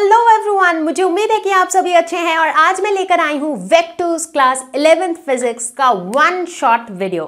Hello everyone मुझे उम्मीद है कि आप सभी अच्छे हैं और आज मैं लेकर आई हूँ वेक्टर्स क्लास इलेवेंथ फिजिक्स का वन शॉट वीडियो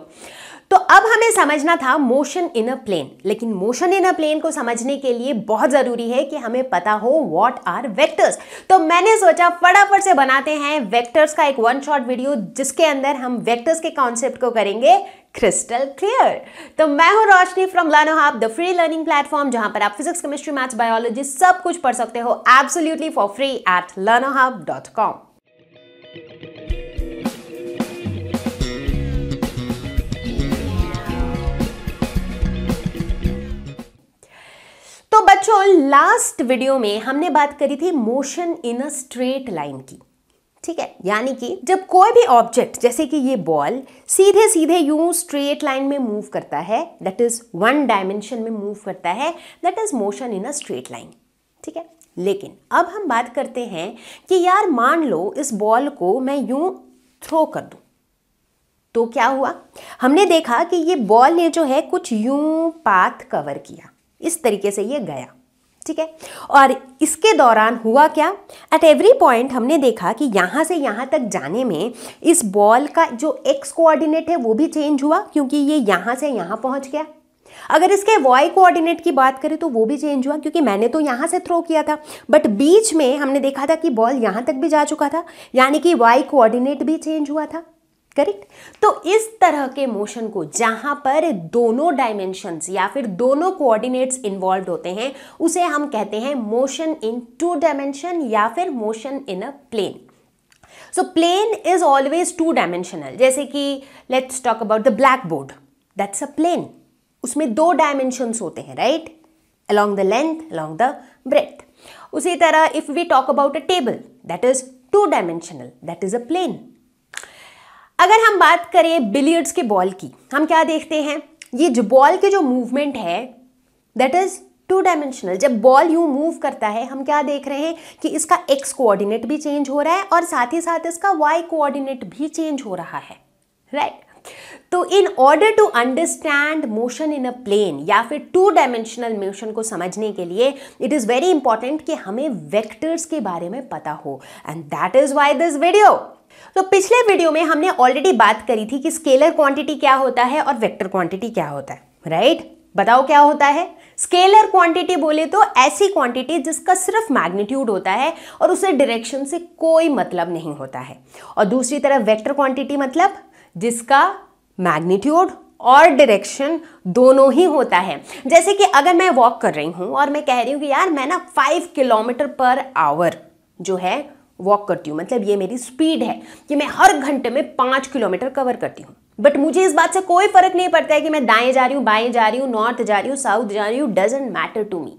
तो अब हमें समझना था मोशन इन अ प्लेन लेकिन मोशन इन अ प्लेन को समझने के लिए बहुत ज़रूरी है कि हमें पता हो व्हाट आर वेक्टर्स तो मैंने सोचा फटाफट से बनाते हैं वेक्टर्स का एक वन शॉट वीडियो जिसके अंदर हम वेक्टर्स के कॉन्सेप्ट को करेंगे क्रिस्टल क्लियर तो मैं हूं Roshni from LearnoHub the free learning platform जहां पर आप फिजिक्स केमिस्ट्री मैथ्स बायोलॉजी सब कुछ पढ़ सकते हो absolutely for free at LearnoHub dot com तो बच्चों लास्ट वीडियो में हमने बात करी थी motion in a straight line की ठीक है यानी कि जब कोई भी ऑब्जेक्ट जैसे कि ये बॉल सीधे सीधे यूं स्ट्रेट लाइन में मूव करता है दैट इज वन डायमेंशन में मूव करता है that is motion in a straight line ठीक है लेकिन अब हम बात करते हैं कि यार मान लो इस बॉल को मैं यूं थ्रो कर दूं तो क्या हुआ हमने देखा कि ये बॉल ने जो है कुछ यूं पाथ कवर किया इस तरीके से ये गया ठीक है और इसके दौरान हुआ क्या एट एवरी पॉइंट हमने देखा कि यहाँ से यहाँ तक जाने में इस बॉल का जो एक्स कोऑर्डिनेट है वो भी चेंज हुआ क्योंकि ये यहाँ से यहाँ पहुँच गया अगर इसके वाई कोऑर्डिनेट की बात करें तो वो भी चेंज हुआ क्योंकि मैंने तो यहाँ से थ्रो किया था बट बीच में हमने देखा था कि बॉल यहाँ तक भी जा चुका था यानी कि वाई कोऑर्डिनेट भी चेंज हुआ था करेक्ट तो इस तरह के मोशन को जहां पर दोनों डायमेंशंस या फिर दोनों कोऑर्डिनेट्स इन्वॉल्व होते हैं उसे हम कहते हैं मोशन इन टू डायमेंशन या फिर motion in a plane so plane is always two dimensional जैसे कि let's talk about the black board that's a plane उसमें दो डायमेंशंस होते हैं right along the length along the breadth उसी तरह if we talk about a table that is two dimensional that is a plane अगर हम बात करें बिलियर्ड्स के बॉल की हम क्या देखते हैं ये जो बॉल के जो मूवमेंट है दैट इज टू डायमेंशनल जब बॉल यू मूव करता है हम क्या देख रहे हैं कि इसका एक्स कोऑर्डिनेट भी चेंज हो रहा है और साथ ही साथ इसका वाई कोऑर्डिनेट भी चेंज हो रहा है राइट right? तो in order to understand motion in a plane या फिर टू डायमेंशनल मोशन को समझने के लिए इट इज़ वेरी इंपॉर्टेंट कि हमें वेक्टर्स के बारे में पता हो and that is why this video तो पिछले वीडियो में हमने ऑलरेडी बात करी थी कि स्केलर क्वांटिटी क्या होता है और वेक्टर क्वांटिटी क्या होता है राइट right? बताओ क्या होता है स्केलर क्वांटिटी बोले तो ऐसी क्वांटिटी जिसका सिर्फ मैग्नीट्यूड होता है और उसे डायरेक्शन से कोई मतलब नहीं होता है और दूसरी तरफ वेक्टर क्वांटिटी मतलब जिसका मैग्नीट्यूड और डायरेक्शन दोनों ही होता है जैसे कि अगर मैं वॉक कर रही हूँ और मैं कह रही हूँ कि यार मैं ना फाइव किलोमीटर पर आवर जो है वॉक करती हूँ मतलब ये मेरी स्पीड है कि मैं हर घंटे में पाँच किलोमीटर कवर करती हूँ बट मुझे इस बात से कोई फर्क नहीं पड़ता है कि मैं दाएं जा रही हूँ बाएं जा रही हूँ नॉर्थ जा रही हूँ साउथ जा रही हूँ डजेंट मैटर टू मी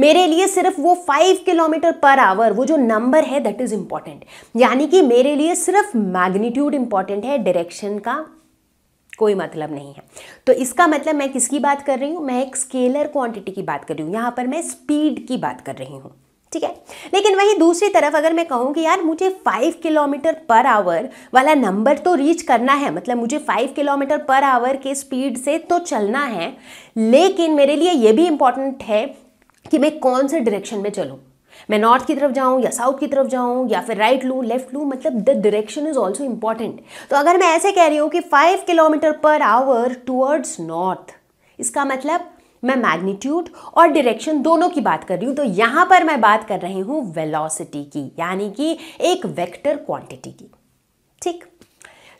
मेरे लिए सिर्फ वो फाइव किलोमीटर पर आवर वो जो नंबर है दैट इज इंपॉर्टेंट यानी कि मेरे लिए सिर्फ मैग्नीट्यूड इंपॉर्टेंट है डायरेक्शन का कोई मतलब नहीं है तो इसका मतलब मैं किसकी बात कर रही हूँ मैं एक स्केलर क्वांटिटी की बात कर रही हूँ यहाँ पर मैं स्पीड की बात कर रही हूँ ठीक है लेकिन वहीं दूसरी तरफ अगर मैं कहूँ कि यार मुझे फाइव किलोमीटर पर आवर वाला नंबर तो रीच करना है मतलब मुझे फाइव किलोमीटर पर आवर के स्पीड से तो चलना है लेकिन मेरे लिए ये भी इम्पॉर्टेंट है कि मैं कौन से डायरेक्शन में चलूँ मैं नॉर्थ की तरफ जाऊँ या साउथ की तरफ जाऊँ या फिर राइट लूँ लेफ्ट लूँ मतलब the direction is also important तो अगर मैं ऐसे कह रही हूँ कि five kilometre per hour towards north इसका मतलब मैं मैग्नीट्यूड और डायरेक्शन दोनों की बात कर रही हूँ तो यहाँ पर मैं बात कर रही हूँ वेलोसिटी की यानी कि एक वेक्टर क्वांटिटी की ठीक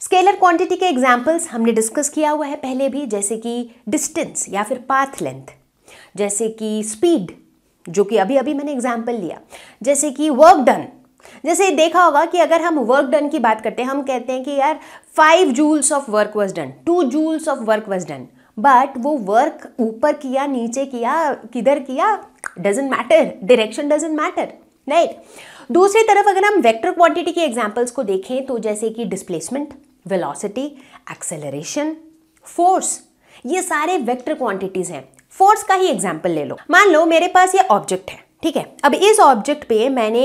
स्केलर क्वांटिटी के एग्जाम्पल्स हमने डिस्कस किया हुआ है पहले भी जैसे कि डिस्टेंस या फिर पाथ लेंथ जैसे कि स्पीड जो कि अभी अभी मैंने एग्जाम्पल लिया जैसे कि वर्क डन जैसे देखा होगा कि अगर हम वर्क डन की बात करते हैं हम कहते हैं कि यार five joules of work was done two joules of work was done but वो वर्क ऊपर किया नीचे किया किधर किया doesn't matter direction doesn't matter right दूसरी तरफ अगर हम वेक्टर क्वांटिटी के एग्जाम्पल्स को देखें तो जैसे कि डिस्प्लेसमेंट वेलोसिटी एक्सेलरेशन फोर्स ये सारे वेक्टर क्वांटिटीज हैं फोर्स का ही एग्जाम्पल ले लो मान लो मेरे पास ये ऑब्जेक्ट है ठीक है अब इस ऑब्जेक्ट पे मैंने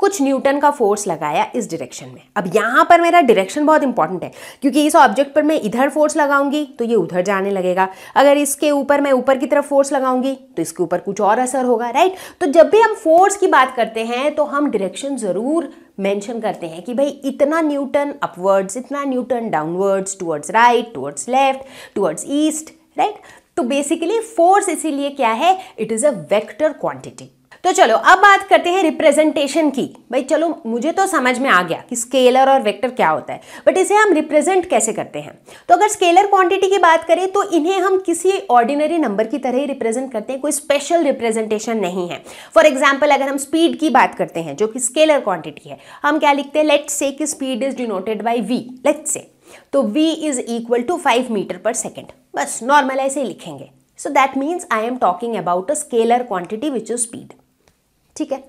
कुछ न्यूटन का फोर्स लगाया इस डायरेक्शन में अब यहाँ पर मेरा डायरेक्शन बहुत इंपॉर्टेंट है क्योंकि इस ऑब्जेक्ट पर मैं इधर फोर्स लगाऊंगी तो ये उधर जाने लगेगा अगर इसके ऊपर मैं ऊपर की तरफ फोर्स लगाऊंगी तो इसके ऊपर कुछ और असर होगा राइट तो जब भी हम फोर्स की बात करते हैं तो हम डायरेक्शन ज़रूर मेंशन करते हैं कि भाई इतना न्यूटन अपवर्ड्स इतना newton downwards towards right towards left towards east right तो बेसिकली फोर्स इसीलिए क्या है it is a vector quantity तो चलो अब बात करते हैं रिप्रेजेंटेशन की भाई चलो मुझे तो समझ में आ गया कि स्केलर और वेक्टर क्या होता है बट इसे हम रिप्रेजेंट कैसे करते हैं तो अगर स्केलर क्वांटिटी की बात करें तो इन्हें हम किसी ऑर्डिनरी नंबर की तरह ही रिप्रेजेंट करते हैं कोई स्पेशल रिप्रेजेंटेशन नहीं है फॉर एग्जाम्पल अगर हम स्पीड की बात करते हैं जो कि स्केलर क्वांटिटी है हम क्या लिखते हैं लेट से कि speed is denoted by v let's say तो v is equal to five metre per second बस नॉर्मल ऐसे ही लिखेंगे so that means I am talking about a scalar quantity which is speed ठीक है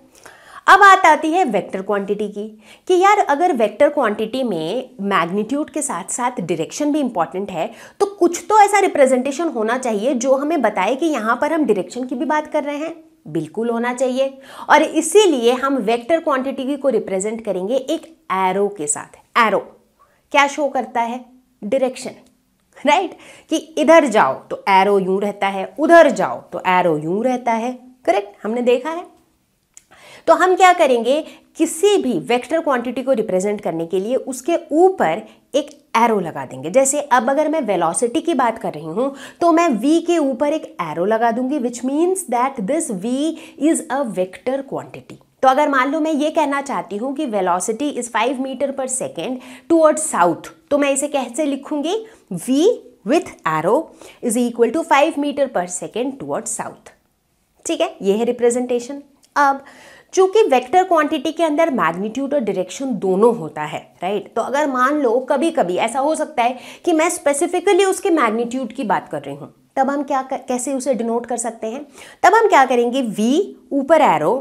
अब बात आती है वेक्टर क्वांटिटी की कि यार अगर वेक्टर क्वांटिटी में मैग्नीट्यूड के साथ साथ डायरेक्शन भी इंपॉर्टेंट है तो कुछ तो ऐसा रिप्रेजेंटेशन होना चाहिए जो हमें बताए कि यहाँ पर हम डायरेक्शन की भी बात कर रहे हैं बिल्कुल होना चाहिए और इसीलिए हम वेक्टर क्वांटिटी को रिप्रेजेंट करेंगे एक एरो के साथ एरो क्या शो करता है डायरेक्शन राइट right? कि इधर जाओ तो एरो यूं रहता है उधर जाओ तो एरो यूं रहता है करेक्ट हमने देखा है तो हम क्या करेंगे किसी भी वेक्टर क्वांटिटी को रिप्रेजेंट करने के लिए उसके ऊपर एक एरो लगा देंगे जैसे अब अगर मैं वेलोसिटी की बात कर रही हूँ तो मैं v के ऊपर एक एरो लगा दूंगी which means that this v is a vector quantity तो अगर मान लो मैं ये कहना चाहती हूँ कि velocity is five metre per second toward south तो मैं इसे कैसे लिखूंगी v with arrow is equal to five metre per second toward south ठीक है ये है रिप्रेजेंटेशन अब चूंकि वेक्टर क्वांटिटी के अंदर मैग्नीट्यूड और डायरेक्शन दोनों होता है राइट तो अगर मान लो कभी कभी ऐसा हो सकता है कि मैं स्पेसिफिकली उसके मैग्नीट्यूड की बात कर रही हूँ तब हम क्या कैसे उसे डिनोट कर सकते हैं तब हम क्या करेंगे v ऊपर एरो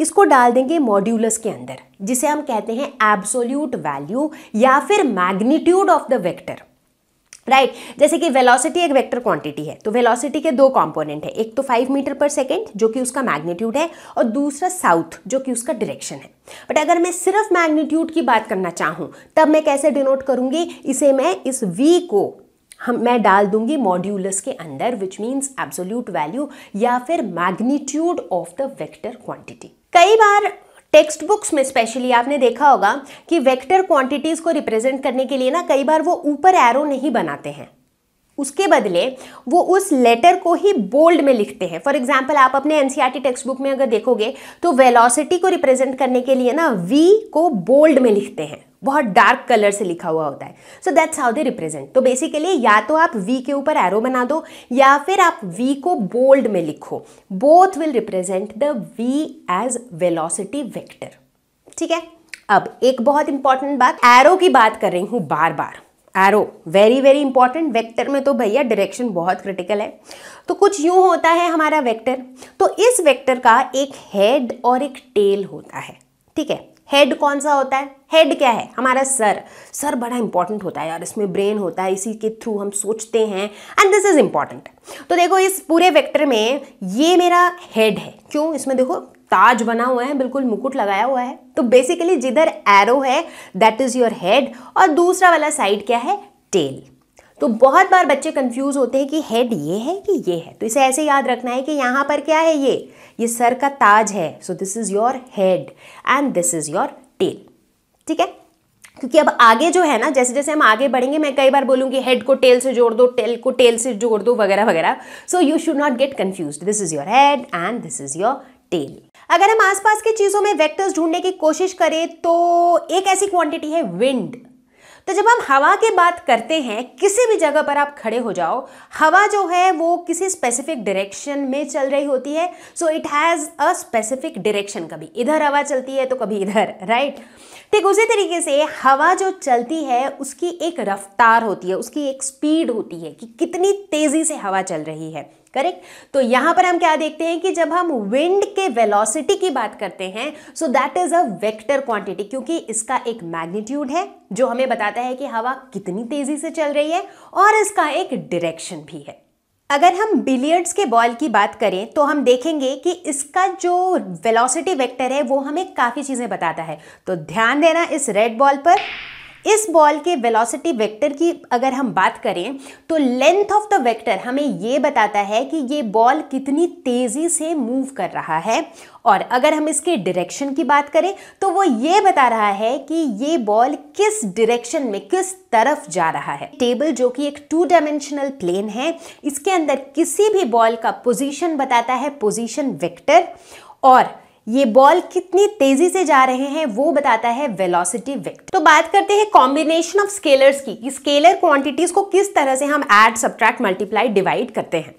इसको डाल देंगे मॉड्यूलस के अंदर जिसे हम कहते हैं एब्सोल्यूट वैल्यू या फिर magnitude of the vector right right. जैसे कि वेलोसिटी एक वेक्टर क्वांटिटी है तो वेलोसिटी के दो कंपोनेंट है एक तो फाइव मीटर पर सेकेंड जो कि उसका मैग्नीट्यूड है और दूसरा साउथ जो कि उसका डायरेक्शन है बट अगर मैं सिर्फ मैग्नीट्यूड की बात करना चाहूँ तब मैं कैसे डिनोट करूँगी इसे मैं इस वी को हम मैं डाल दूंगी मॉड्यूलस के अंदर विच मीन्स एब्सोल्यूट वैल्यू या फिर magnitude of the vector quantity कई बार टेक्स्ट बुक्स में स्पेशली आपने देखा होगा कि वेक्टर क्वांटिटीज़ को रिप्रेजेंट करने के लिए ना कई बार वो ऊपर एरो नहीं बनाते हैं उसके बदले वो उस लेटर को ही बोल्ड में लिखते हैं फॉर एग्जाम्पल आप अपने टी टेक्स्ट बुक में अगर देखोगे तो वेलोसिटी को रिप्रेजेंट करने के लिए ना वी को बोल्ड में लिखते हैं बहुत डार्क कलर से लिखा हुआ होता है so that's how they represent तो बेसिकली या तो आप वी के ऊपर एरो बना दो या फिर आप वी को बोल्ड में लिखो both will represent the v as velocity vector ठीक है अब एक बहुत इंपॉर्टेंट बात एरो की बात कर रही हूं बार बार arrow very very important vector में तो भैया डायरेक्शन बहुत क्रिटिकल है तो कुछ यूं होता है हमारा वेक्टर तो इस वेक्टर का एक हेड और एक टेल होता है ठीक है हेड कौन सा होता है हेड क्या है हमारा सर सर बड़ा इंपॉर्टेंट होता है यार इसमें ब्रेन होता है इसी के थ्रू हम सोचते हैं एंड दिस इज इंपॉर्टेंट तो देखो इस पूरे वेक्टर में ये मेरा हेड है क्यों इसमें देखो ताज बना हुआ है बिल्कुल मुकुट लगाया हुआ है तो बेसिकली जिधर एरो है दैट इज योर हेड और दूसरा वाला साइड क्या है टेल तो बहुत बार बच्चे कंफ्यूज होते हैं कि हेड ये है कि ये है तो इसे ऐसे याद रखना है कि यहाँ पर क्या है ये ये सर का ताज है so this is your head and this is your tail ठीक है क्योंकि अब आगे जो है ना जैसे जैसे हम आगे बढ़ेंगे मैं कई बार बोलूंगी हेड को टेल से जोड़ दो टेल को टेल से जोड़ दो वगैरह वगैरह so you should not get confuse this is your head and this is your tail अगर हम आसपास की चीज़ों में वेक्टर्स ढूंढने की कोशिश करें तो एक ऐसी क्वांटिटी है विंड तो जब हम हवा की बात करते हैं किसी भी जगह पर आप खड़े हो जाओ हवा जो है वो किसी स्पेसिफिक डायरेक्शन में चल रही होती है so it has a specific direction कभी इधर हवा चलती है तो कभी इधर राइट right? ठीक उसी तरीके से हवा जो चलती है उसकी एक रफ्तार होती है उसकी एक स्पीड होती है कि कितनी तेज़ी से हवा चल रही है करेक्ट तो यहां पर हम क्या देखते हैं कि जब हम विंड के वेलोसिटी की बात करते हैं so that is a vector quantity क्योंकि इसका एक मैग्नीट्यूड है जो हमें बताता है कि हवा कितनी तेजी से चल रही है और इसका एक डायरेक्शन भी है अगर हम बिलियर्ड्स के बॉल की बात करें तो हम देखेंगे कि इसका जो वेलोसिटी वेक्टर है वो हमें काफ़ी चीज़ें बताता है तो ध्यान देना इस रेड बॉल पर इस बॉल के वेलोसिटी वेक्टर की अगर हम बात करें तो लेंथ ऑफ द वेक्टर हमें ये बताता है कि ये बॉल कितनी तेज़ी से मूव कर रहा है और अगर हम इसके डायरेक्शन की बात करें तो वो ये बता रहा है कि ये बॉल किस डायरेक्शन में किस तरफ जा रहा है टेबल जो कि एक टू डायमेंशनल प्लेन है इसके अंदर किसी भी बॉल का पोजीशन बताता है पोजीशन वेक्टर और ये बॉल कितनी तेजी से जा रहे हैं वो बताता है वेलोसिटी वेक्टर तो बात करते हैं कॉम्बिनेशन ऑफ स्केलर्स की कि स्केलर क्वांटिटीज को किस तरह से हम ऐड सब्ट्रैक्ट मल्टीप्लाई डिवाइड करते हैं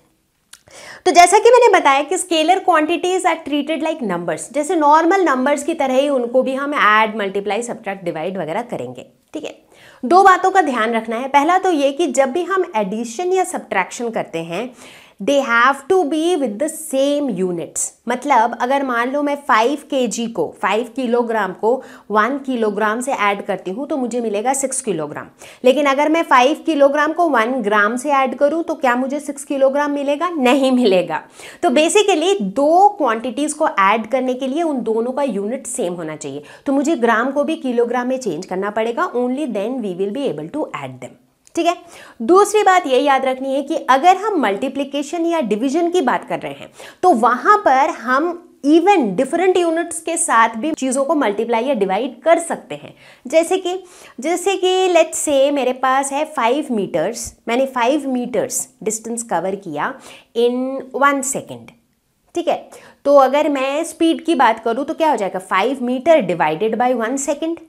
तो जैसा कि मैंने बताया कि scalar quantities are treated like numbers जैसे नॉर्मल नंबर्स की तरह ही उनको भी हम ऐड मल्टीप्लाई सब्ट्रैक्ट डिवाइड वगैरह करेंगे ठीक है दो बातों का ध्यान रखना है पहला तो ये कि जब भी हम एडिशन या सब्ट्रैक्शन करते हैं they have to be with the same units मतलब अगर मान लो मैं फाइव के को फाइव किलोग्राम को वन किलोग्राम से ऐड करती हूँ तो मुझे मिलेगा सिक्स किलोग्राम लेकिन अगर मैं फाइव किलोग्राम को वन ग्राम से ऐड करूँ तो क्या मुझे सिक्स किलोग्राम मिलेगा नहीं मिलेगा तो बेसिकली दो क्वांटिटीज़ को ऐड करने के लिए उन दोनों का यूनिट सेम होना चाहिए तो मुझे ग्राम को भी किलोग्राम में चेंज करना पड़ेगा only then we will be able to add them ठीक है दूसरी बात ये याद रखनी है कि अगर हम मल्टीप्लीकेशन या डिविजन की बात कर रहे हैं तो वहां पर हम इवन डिफरेंट यूनिट्स के साथ भी चीज़ों को मल्टीप्लाई या डिवाइड कर सकते हैं जैसे कि जैसे कि लेट्स से मेरे पास है फाइव मीटर्स मैंने फाइव मीटर्स डिस्टेंस कवर किया इन वन सेकेंड ठीक है तो अगर मैं स्पीड की बात करूँ तो क्या हो जाएगा five metre divided by one second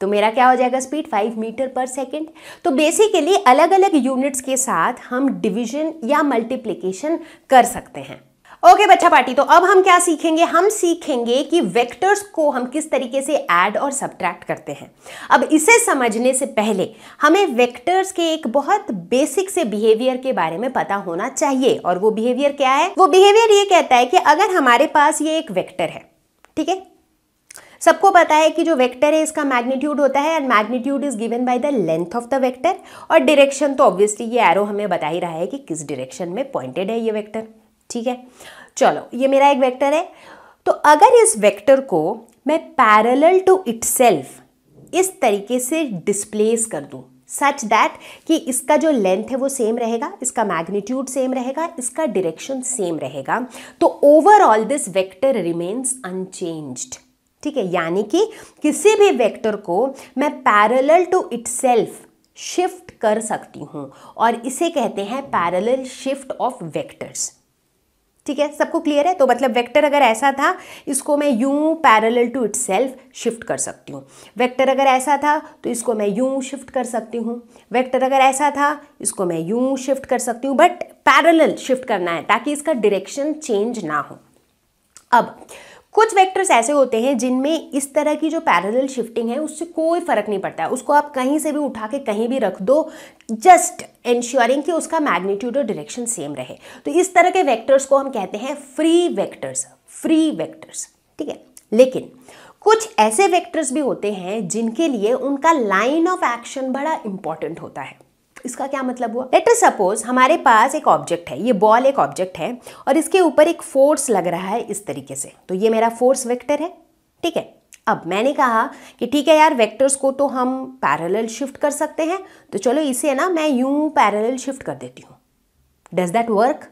तो मेरा क्या हो जाएगा speed five metre per second तो बेसिकली अलग अलग यूनिट्स के साथ हम डिविजन या मल्टीप्लीकेशन कर सकते हैं ओके okay, बच्चा पार्टी तो अब हम क्या सीखेंगे हम सीखेंगे कि वेक्टर्स को हम किस तरीके से ऐड और सब्ट्रैक्ट करते हैं अब इसे समझने से पहले हमें वेक्टर्स के एक बहुत बेसिक से बिहेवियर के बारे में पता होना चाहिए और वो बिहेवियर क्या है वो बिहेवियर ये कहता है कि अगर हमारे पास ये एक वेक्टर है ठीक है सबको पता है कि जो वेक्टर है इसका मैग्नीट्यूड होता है and magnitude is given by the length of the vector और डायरेक्शन तो ऑब्वियसली ये एरो हमें बता ही रहा है कि किस डायरेक्शन में पॉइंटेड है ये वेक्टर ठीक है चलो ये मेरा एक वेक्टर है तो अगर इस वेक्टर को मैं पैरेलल टू इटसेल्फ इस तरीके से डिस्प्लेस कर दूँ सच दैट कि इसका जो लेंथ है वो सेम रहेगा इसका मैग्नीट्यूड सेम रहेगा इसका डायरेक्शन सेम रहेगा तो overall this vector remains unchanged ठीक है यानी कि किसी भी वेक्टर को मैं पैरेलल टू इट शिफ्ट कर सकती हूँ और इसे कहते हैं पैरेलल शिफ्ट ऑफ वेक्टर्स ठीक है सबको क्लियर है तो मतलब वेक्टर अगर ऐसा था इसको मैं यूं पैरेलल टू इट शिफ्ट कर सकती हूँ वेक्टर अगर ऐसा था तो इसको मैं यूं शिफ्ट कर सकती हूँ वेक्टर अगर ऐसा था इसको मैं यूं शिफ्ट कर सकती हूँ बट पैरल शिफ्ट करना है ताकि इसका डिरेक्शन चेंज ना हो अब कुछ वेक्टर्स ऐसे होते हैं जिनमें इस तरह की जो पैरेलल शिफ्टिंग है उससे कोई फर्क नहीं पड़ता है उसको आप कहीं से भी उठा के कहीं भी रख दो जस्ट इंश्योरिंग कि उसका मैग्नीट्यूड और डायरेक्शन सेम रहे तो इस तरह के वेक्टर्स को हम कहते हैं फ्री वेक्टर्स फ्री वेक्टर्स ठीक है लेकिन कुछ ऐसे वेक्टर्स भी होते हैं जिनके लिए उनका लाइन ऑफ एक्शन बड़ा इंपॉर्टेंट होता है इसका क्या मतलब हुआ लेटर सपोज हमारे पास एक ऑब्जेक्ट है ये बॉल एक ऑब्जेक्ट है और इसके ऊपर एक फोर्स लग रहा है इस तरीके से तो ये मेरा फोर्स वेक्टर है ठीक है अब मैंने कहा कि ठीक है यार वेक्टर्स को तो हम पैरेलल शिफ्ट कर सकते हैं तो चलो इसे ना मैं यूं पैरेलल शिफ्ट कर देती हूँ does that work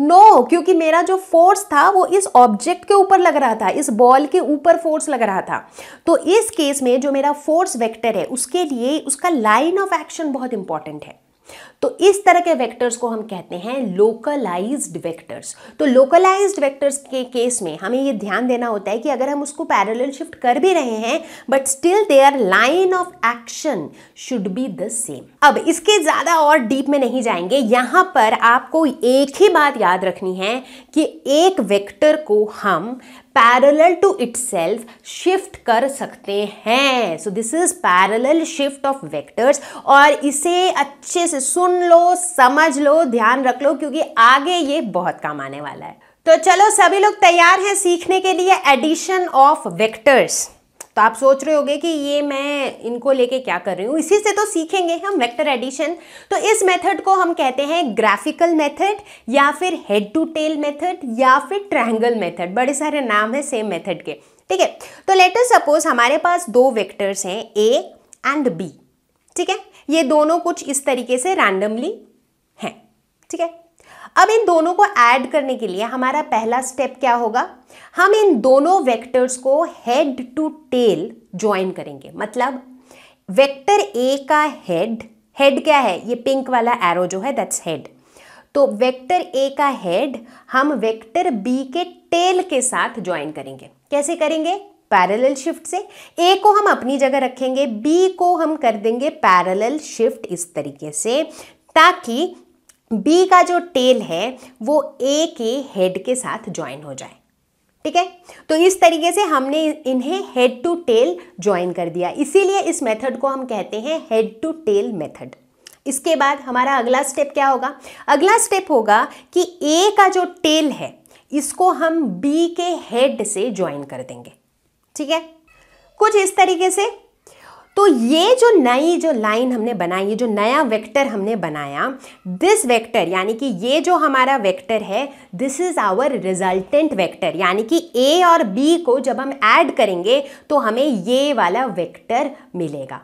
no no, क्योंकि मेरा जो फोर्स था वो इस ऑब्जेक्ट के ऊपर लग रहा था इस बॉल के ऊपर फोर्स लग रहा था तो इस केस में जो मेरा फोर्स वेक्टर है उसके लिए उसका लाइन ऑफ एक्शन बहुत इंपॉर्टेंट है तो इस तरह के वेक्टर्स को हम कहते हैं लोकलाइज्ड वेक्टर्स तो लोकलाइज्ड वेक्टर्स के केस में हमें ये ध्यान देना होता है कि अगर हम उसको पैरेलल शिफ्ट कर भी रहे हैं but still their line of action should be the same अब इसके ज़्यादा और डीप में नहीं जाएंगे यहां पर आपको एक ही बात याद रखनी है कि एक वेक्टर को हम पैरेलल टू इटसेल्फ शिफ्ट कर सकते हैं so this is parallel shift of vectors और इसे अच्छे से सुन लो समझ लो ध्यान रख लो क्योंकि आगे ये बहुत काम आने वाला है तो चलो सभी लोग तैयार हैं सीखने के लिए एडिशन ऑफ वेक्टर्स तो आप सोच रहे होगे कि ये मैं इनको लेके क्या कर रही हूँ इसी से तो सीखेंगे हम वेक्टर एडिशन तो इस मेथड को हम कहते हैं ग्राफिकल मेथड या फिर हेड टू टेल मेथड या फिर ट्रायंगल मेथड बड़े सारे नाम है सेम मेथड के ठीक है तो लेटर सपोज हमारे पास दो वेक्टर्स हैं ए एंड बी ठीक है ये दोनों कुछ इस तरीके से रैंडमली हैं ठीक है अब इन दोनों को ऐड करने के लिए हमारा पहला स्टेप क्या होगा हम इन दोनों वेक्टर्स को हेड टू टेल ज्वाइन करेंगे मतलब वेक्टर ए का हेड हेड क्या है ये पिंक वाला एरो जो है दैट्स हेड तो वेक्टर ए का हेड हम वेक्टर बी के टेल के साथ ज्वाइन करेंगे कैसे करेंगे पैरेलल शिफ्ट से ए को हम अपनी जगह रखेंगे बी को हम कर देंगे पैरेलल शिफ्ट इस तरीके से ताकि बी का जो टेल है वो ए के हेड के साथ ज्वाइन हो जाए ठीक है तो इस तरीके से हमने इन्हें हेड टू टेल ज्वाइन कर दिया इसीलिए इस मेथड को हम कहते हैं हेड टू टेल मेथड इसके बाद हमारा अगला स्टेप क्या होगा अगला स्टेप होगा कि ए का जो टेल है इसको हम बी के हेड से ज्वाइन कर देंगे ठीक है कुछ इस तरीके से तो ये जो नई जो लाइन हमने बनाई ये जो नया वेक्टर हमने बनाया दिस वेक्टर यानी कि ये जो हमारा वेक्टर है this is our resultant vector यानी कि ए और बी को जब हम ऐड करेंगे तो हमें ये वाला वेक्टर मिलेगा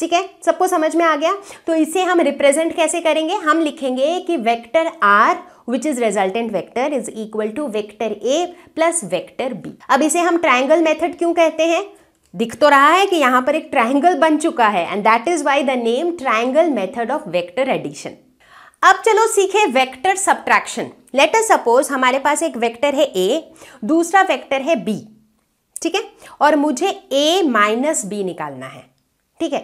ठीक है सबको समझ में आ गया तो इसे हम रिप्रेजेंट कैसे करेंगे हम लिखेंगे कि vector R which is resultant vector is equal to vector A plus vector B अब इसे हम ट्राइंगल मेथड क्यों कहते हैं दिख तो रहा है कि यहाँ पर एक ट्राइंगल बन चुका है and that is why the name triangle method of vector addition अब चलो सीखे vector subtraction let us suppose हमारे पास एक वेक्टर है ए दूसरा वेक्टर है बी ठीक है और मुझे ए माइनस बी निकालना है ठीक है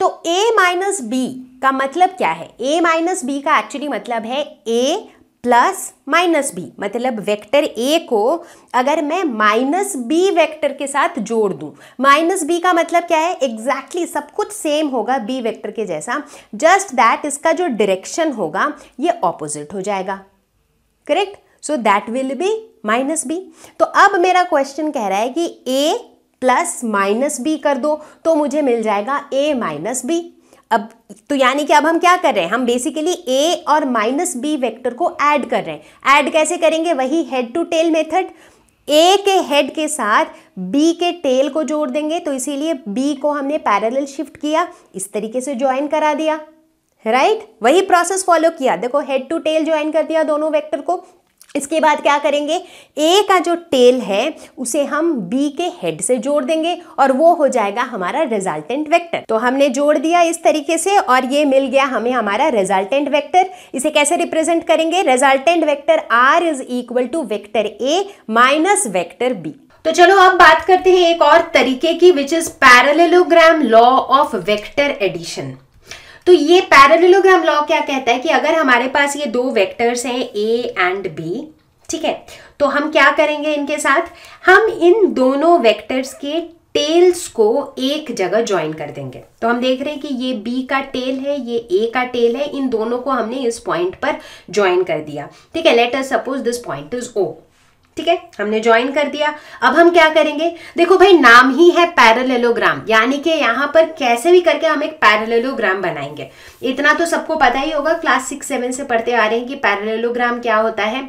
तो ए माइनस बी का मतलब क्या है ए माइनस बी का एक्चुअली मतलब है ए प्लस माइनस बी मतलब वेक्टर ए को अगर मैं माइनस बी वेक्टर के साथ जोड़ दूं माइनस बी का मतलब क्या है एग्जैक्टली exactly सब कुछ सेम होगा बी वेक्टर के जैसा जस्ट दैट इसका जो डायरेक्शन होगा ये ऑपोजिट हो जाएगा correct so that will be minus B तो अब मेरा क्वेश्चन कह रहा है कि ए प्लस माइनस बी कर दो तो मुझे मिल जाएगा ए माइनस बी अब तो यानी कि अब हम क्या कर रहे हैं हम बेसिकली ए और माइनस बी वेक्टर को ऐड कर रहे हैं ऐड कैसे करेंगे वही head to tail method A के हेड के साथ बी के टेल को जोड़ देंगे तो इसीलिए बी को हमने पैरेलल शिफ्ट किया इस तरीके से ज्वाइन करा दिया राइट right? वही प्रोसेस फॉलो किया देखो हेड टू टेल ज्वाइन कर दिया दोनों वेक्टर को इसके बाद क्या करेंगे ए का जो टेल है उसे हम बी के हेड से जोड़ देंगे और वो हो जाएगा हमारा रिजल्टेंट वेक्टर तो हमने जोड़ दिया इस तरीके से और ये मिल गया हमें हमारा रिजल्टेंट वेक्टर इसे कैसे रिप्रेजेंट करेंगे resultant vector R is equal to vector A minus vector B तो चलो अब बात करते हैं एक और तरीके की which is parallelogram law of vector addition तो ये पैरेललोग्राम लॉ क्या कहता है कि अगर हमारे पास ये दो वेक्टर्स हैं ए एंड बी ठीक है तो हम क्या करेंगे इनके साथ हम इन दोनों वेक्टर्स के टेल्स को एक जगह ज्वाइन कर देंगे तो हम देख रहे हैं कि ये बी का टेल है ये ए का टेल है इन दोनों को हमने इस पॉइंट पर ज्वाइन कर दिया ठीक है later suppose this point is O ठीक है हमने ज्वाइन कर दिया अब हम क्या करेंगे देखो भाई नाम ही है पैरलेलोग्राम यानी कि यहाँ पर कैसे भी करके हम एक पैरलेलोग्राम बनाएंगे इतना तो सबको पता ही होगा क्लास सिक्स सेवन से पढ़ते आ रहे हैं कि पैरलेलोग्राम क्या होता है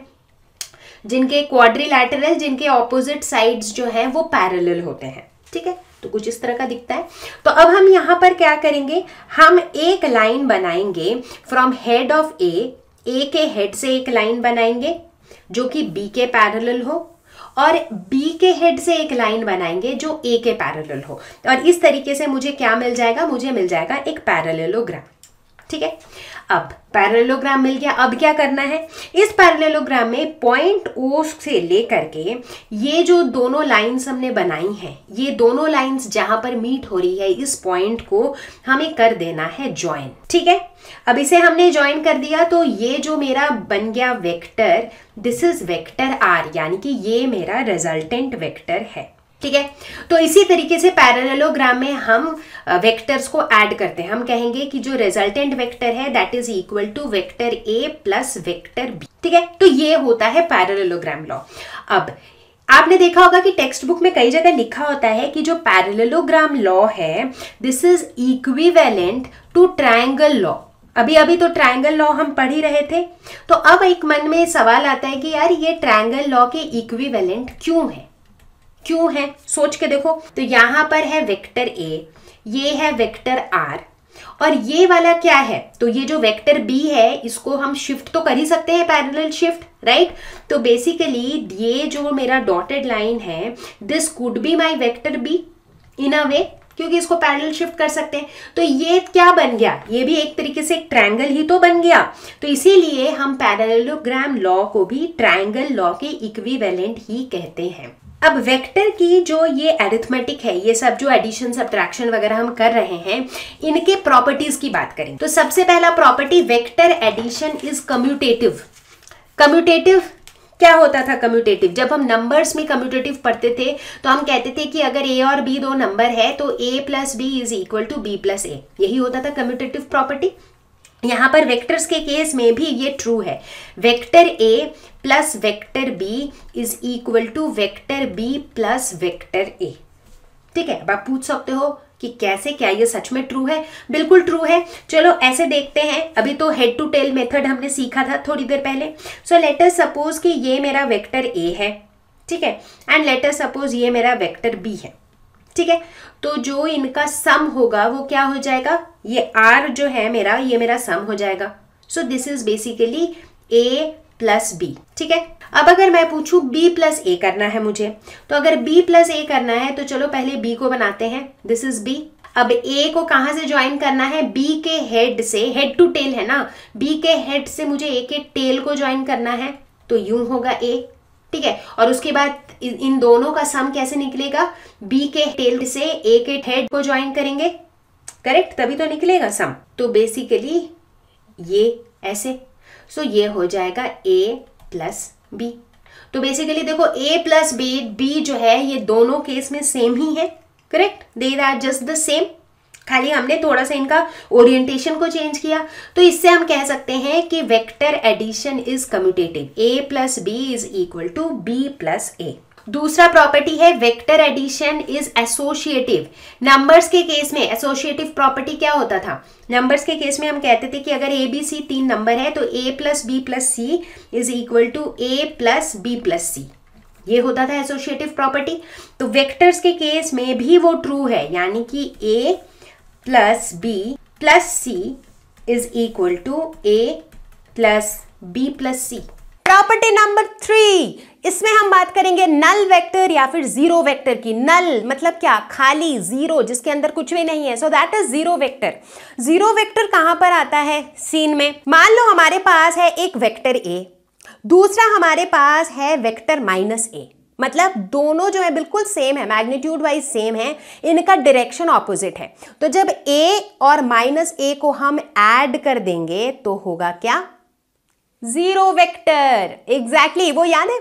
जिनके क्वाड्रिलैटरल जिनके ऑपोजिट साइड्स जो हैं वो पैरेलल होते हैं ठीक है तो कुछ इस तरह का दिखता है तो अब हम यहां पर क्या करेंगे हम एक लाइन बनाएंगे from head of A A के हेड से एक लाइन बनाएंगे जो कि बी के पैरेलल हो और बी के हेड से एक लाइन बनाएंगे जो ए के पैरेलल हो और इस तरीके से मुझे क्या मिल जाएगा मुझे मिल जाएगा एक पैरेललोग्राम ठीक है अब पैरेलोग्राम मिल गया अब क्या करना है इस पैरेलोग्राम में पॉइंट ओ से लेकर के ये जो दोनों लाइंस हमने बनाई हैं ये दोनों लाइंस जहां पर मीट हो रही है इस पॉइंट को हमें कर देना है ज्वाइन ठीक है अब इसे हमने ज्वाइन कर दिया तो ये जो मेरा बन गया vector this is vector R यानी कि ये मेरा रिजल्टेंट वेक्टर है ठीक है तो इसी तरीके से पैरेललोग्राम में हम वेक्टर्स को ऐड करते हैं हम कहेंगे कि जो रिजल्टेंट वेक्टर है that is equal to vector A plus vector B ठीक है तो ये होता है पैरेललोग्राम लॉ अब आपने देखा होगा कि टेक्स्ट बुक में कई जगह लिखा होता है कि जो पैरेललोग्राम लॉ है this is equivalent to triangle law अभी अभी तो ट्राइंगल लॉ हम पढ़ ही रहे थे तो अब एक मन में सवाल आता है कि यार ये ट्राइंगल लॉ के इक्विवेलेंट क्यों है क्यों है सोच के देखो तो यहां पर है वेक्टर ए ये है वेक्टर आर और ये वाला क्या है तो ये जो वेक्टर बी है इसको हम शिफ्ट तो कर ही सकते हैं पैरेलल शिफ्ट राइट तो बेसिकली ये जो मेरा डॉटेड लाइन है this could be my vector B in a way क्योंकि इसको पैरेलल शिफ्ट कर सकते हैं तो ये क्या बन गया ये भी एक तरीके से एक ट्रायंगल ही तो बन गया तो इसीलिए हम पैरेललोग्राम लॉ को भी ट्रायंगल लॉ के इक्विवेलेंट ही कहते हैं अब वेक्टर की जो ये एरिथमेटिक है ये सब जो एडिशन सब्ट्रैक्शन वगैरह हम कर रहे हैं इनके प्रॉपर्टीज की बात करें तो सबसे पहला property vector addition is commutative commutative क्या होता था कम्यूटेटिव जब हम नंबर्स में कम्यूटेटिव पढ़ते थे तो हम कहते थे कि अगर ए और बी दो नंबर है तो A plus B is equal to B plus A यही होता था कम्यूटेटिव प्रॉपर्टी यहाँ पर वेक्टर्स के केस में भी ये ट्रू है vector A plus vector B is equal to vector B plus vector A ठीक है अब आप पूछ सकते हो कि कैसे क्या ये सच में ट्रू है बिल्कुल ट्रू है चलो ऐसे देखते हैं अभी तो हेड टू टेल मेथड हमने सीखा था थोड़ी देर पहले सो लेटर सपोज कि ये मेरा वेक्टर ए है ठीक है एंड लेटर सपोज ये मेरा वेक्टर बी है ठीक है तो जो इनका सम होगा वो क्या हो जाएगा ये आर जो है मेरा ये मेरा सम हो जाएगा so this is basically A plus B ठीक है अब अगर मैं पूछूं b प्लस ए करना है मुझे तो अगर b प्लस ए करना है तो चलो पहले b को बनाते हैं दिस इज b अब ए को कहां से ज्वाइन करना है बी के हेड से हेड टू टेल है ना बी के हेड से मुझे ए के टेल को ज्वाइन करना है तो यू होगा ए ठीक है और उसके बाद इन दोनों का सम कैसे निकलेगा बी के टेल से ए के हेड को ज्वाइन करेंगे करेक्ट तभी तो निकलेगा सम तो बेसिकली ये ऐसे सो so ये हो जाएगा ए प्लस बी तो बेसिकली देखो ए प्लस बी बी जो है ये दोनों केस में सेम ही है correct they are just the same खाली हमने थोड़ा सा इनका ओरिएंटेशन को चेंज किया तो इससे हम कह सकते हैं कि vector addition is commutative A plus B is equal to B plus A दूसरा प्रॉपर्टी है vector addition is associative numbers के केस में एसोसिएटिव प्रॉपर्टी क्या होता था नंबर्स के केस में हम कहते थे कि अगर ए बी सी तीन नंबर है तो A plus B plus C is equal to A plus B plus C ये होता था एसोसिएटिव प्रॉपर्टी तो वेक्टर्स के केस में भी वो ट्रू है यानी कि A plus b plus c is equal to a plus b plus c. Property number three इसमें हम बात करेंगे नल वेक्टर या फिर जीरो वेक्टर की नल मतलब क्या खाली जीरो जिसके अंदर कुछ भी नहीं है so that is zero vector zero vector कहां पर आता है सीन में मान लो हमारे पास है एक वेक्टर ए दूसरा हमारे पास है वेक्टर माइनस ए मतलब दोनों जो है बिल्कुल सेम है मैग्नीट्यूड वाइज सेम है इनका डायरेक्शन ऑपोजिट है तो जब ए और माइनस ए को हम ऐड कर देंगे तो होगा क्या जीरो वेक्टर एग्जैक्टली exactly, वो याद है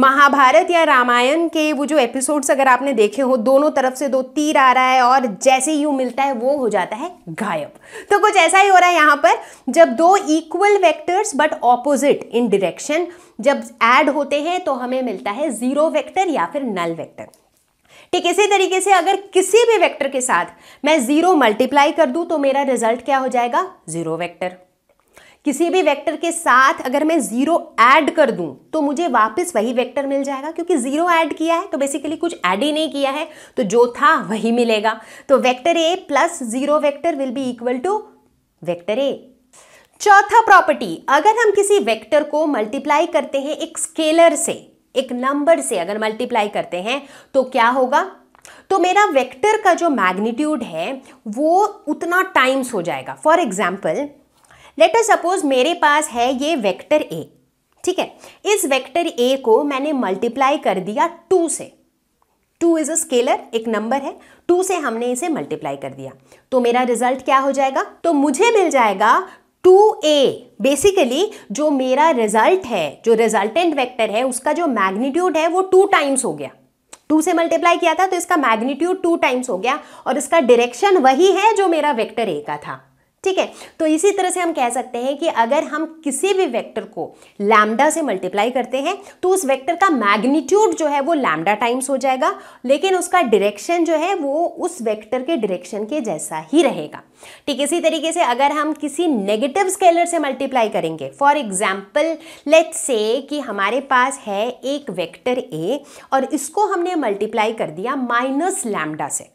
महाभारत या रामायण के वो जो एपिसोड्स अगर आपने देखे हो दोनों तरफ से दो तीर आ रहा है और जैसे ही यू मिलता है वो हो जाता है गायब तो कुछ ऐसा ही हो रहा है यहां पर जब दो equal vectors but opposite in direction जब ऐड होते हैं तो हमें मिलता है जीरो वेक्टर या फिर नल वेक्टर ठीक इसी तरीके से अगर किसी भी वेक्टर के साथ मैं जीरो मल्टीप्लाई कर दूं तो मेरा रिजल्ट क्या हो जाएगा जीरो वेक्टर किसी भी वेक्टर के साथ अगर मैं जीरो ऐड कर दूं तो मुझे वापस वही वेक्टर मिल जाएगा क्योंकि जीरो ऐड किया है तो बेसिकली कुछ ऐड ही नहीं किया है तो जो था वही मिलेगा तो vector A plus zero vector will be equal to vector A चौथा प्रॉपर्टी अगर हम किसी वेक्टर को मल्टीप्लाई करते हैं एक स्केलर से एक नंबर से अगर मल्टीप्लाई करते हैं तो क्या होगा तो मेरा वेक्टर का जो मैग्नीट्यूड है वो उतना टाइम्स हो जाएगा for example let us suppose मेरे पास है ये वेक्टर ए ठीक है इस वेक्टर ए को मैंने मल्टीप्लाई कर दिया टू से टू इज़ अ स्केलर एक नंबर है टू से हमने इसे मल्टीप्लाई कर दिया तो मेरा रिजल्ट क्या हो जाएगा तो मुझे मिल जाएगा टू ए बेसिकली जो मेरा रिजल्ट है जो रिजल्टेंट वेक्टर है उसका जो मैग्नीट्यूड है वो टू टाइम्स हो गया टू से मल्टीप्लाई किया था तो इसका मैग्नीट्यूड टू टाइम्स हो गया और इसका डायरेक्शन वही है जो मेरा वेक्टर ए का था ठीक है तो इसी तरह से हम कह सकते हैं कि अगर हम किसी भी वेक्टर को लैम्डा से मल्टीप्लाई करते हैं तो उस वेक्टर का मैग्नीट्यूड जो है वो लैम्डा टाइम्स हो जाएगा लेकिन उसका डायरेक्शन जो है वो उस वेक्टर के डायरेक्शन के जैसा ही रहेगा ठीक इसी तरीके से अगर हम किसी नेगेटिव स्केलर से मल्टीप्लाई करेंगे फॉर एग्जाम्पल लेट से कि हमारे पास है एक वेक्टर ए और इसको हमने मल्टीप्लाई कर दिया माइनस लैमडा से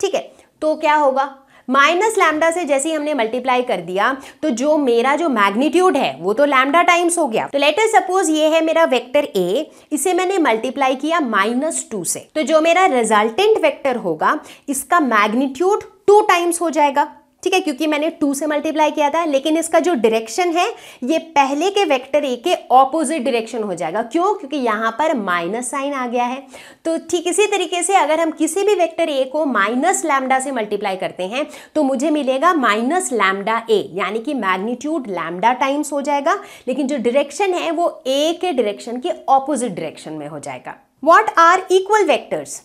ठीक है तो क्या होगा माइनस लैमडा से जैसे ही हमने मल्टीप्लाई कर दिया तो जो मेरा जो मैग्नीट्यूड है वो तो लैमडा टाइम्स हो गया तो लेटर सपोज ये है मेरा वेक्टर ए इसे मैंने मल्टीप्लाई किया माइनस टू से तो जो मेरा रिजल्टेंट वेक्टर होगा इसका मैग्नीट्यूड टू टाइम्स हो जाएगा ठीक है क्योंकि मैंने टू से मल्टीप्लाई किया था लेकिन इसका जो डायरेक्शन है ये पहले के वेक्टर ए के ऑपोजिट डायरेक्शन हो जाएगा क्यों क्योंकि यहाँ पर माइनस साइन आ गया है तो ठीक इसी तरीके से अगर हम किसी भी वेक्टर ए को माइनस लैमडा से मल्टीप्लाई करते हैं तो मुझे मिलेगा माइनस लैमडा ए यानी कि मैग्नीट्यूड लैमडा टाइम्स हो जाएगा लेकिन जो डायरेक्शन है वो ए के डायरेक्शन के ऑपोजिट डायरेक्शन में हो जाएगा वॉट आर इक्वल वैक्टर्स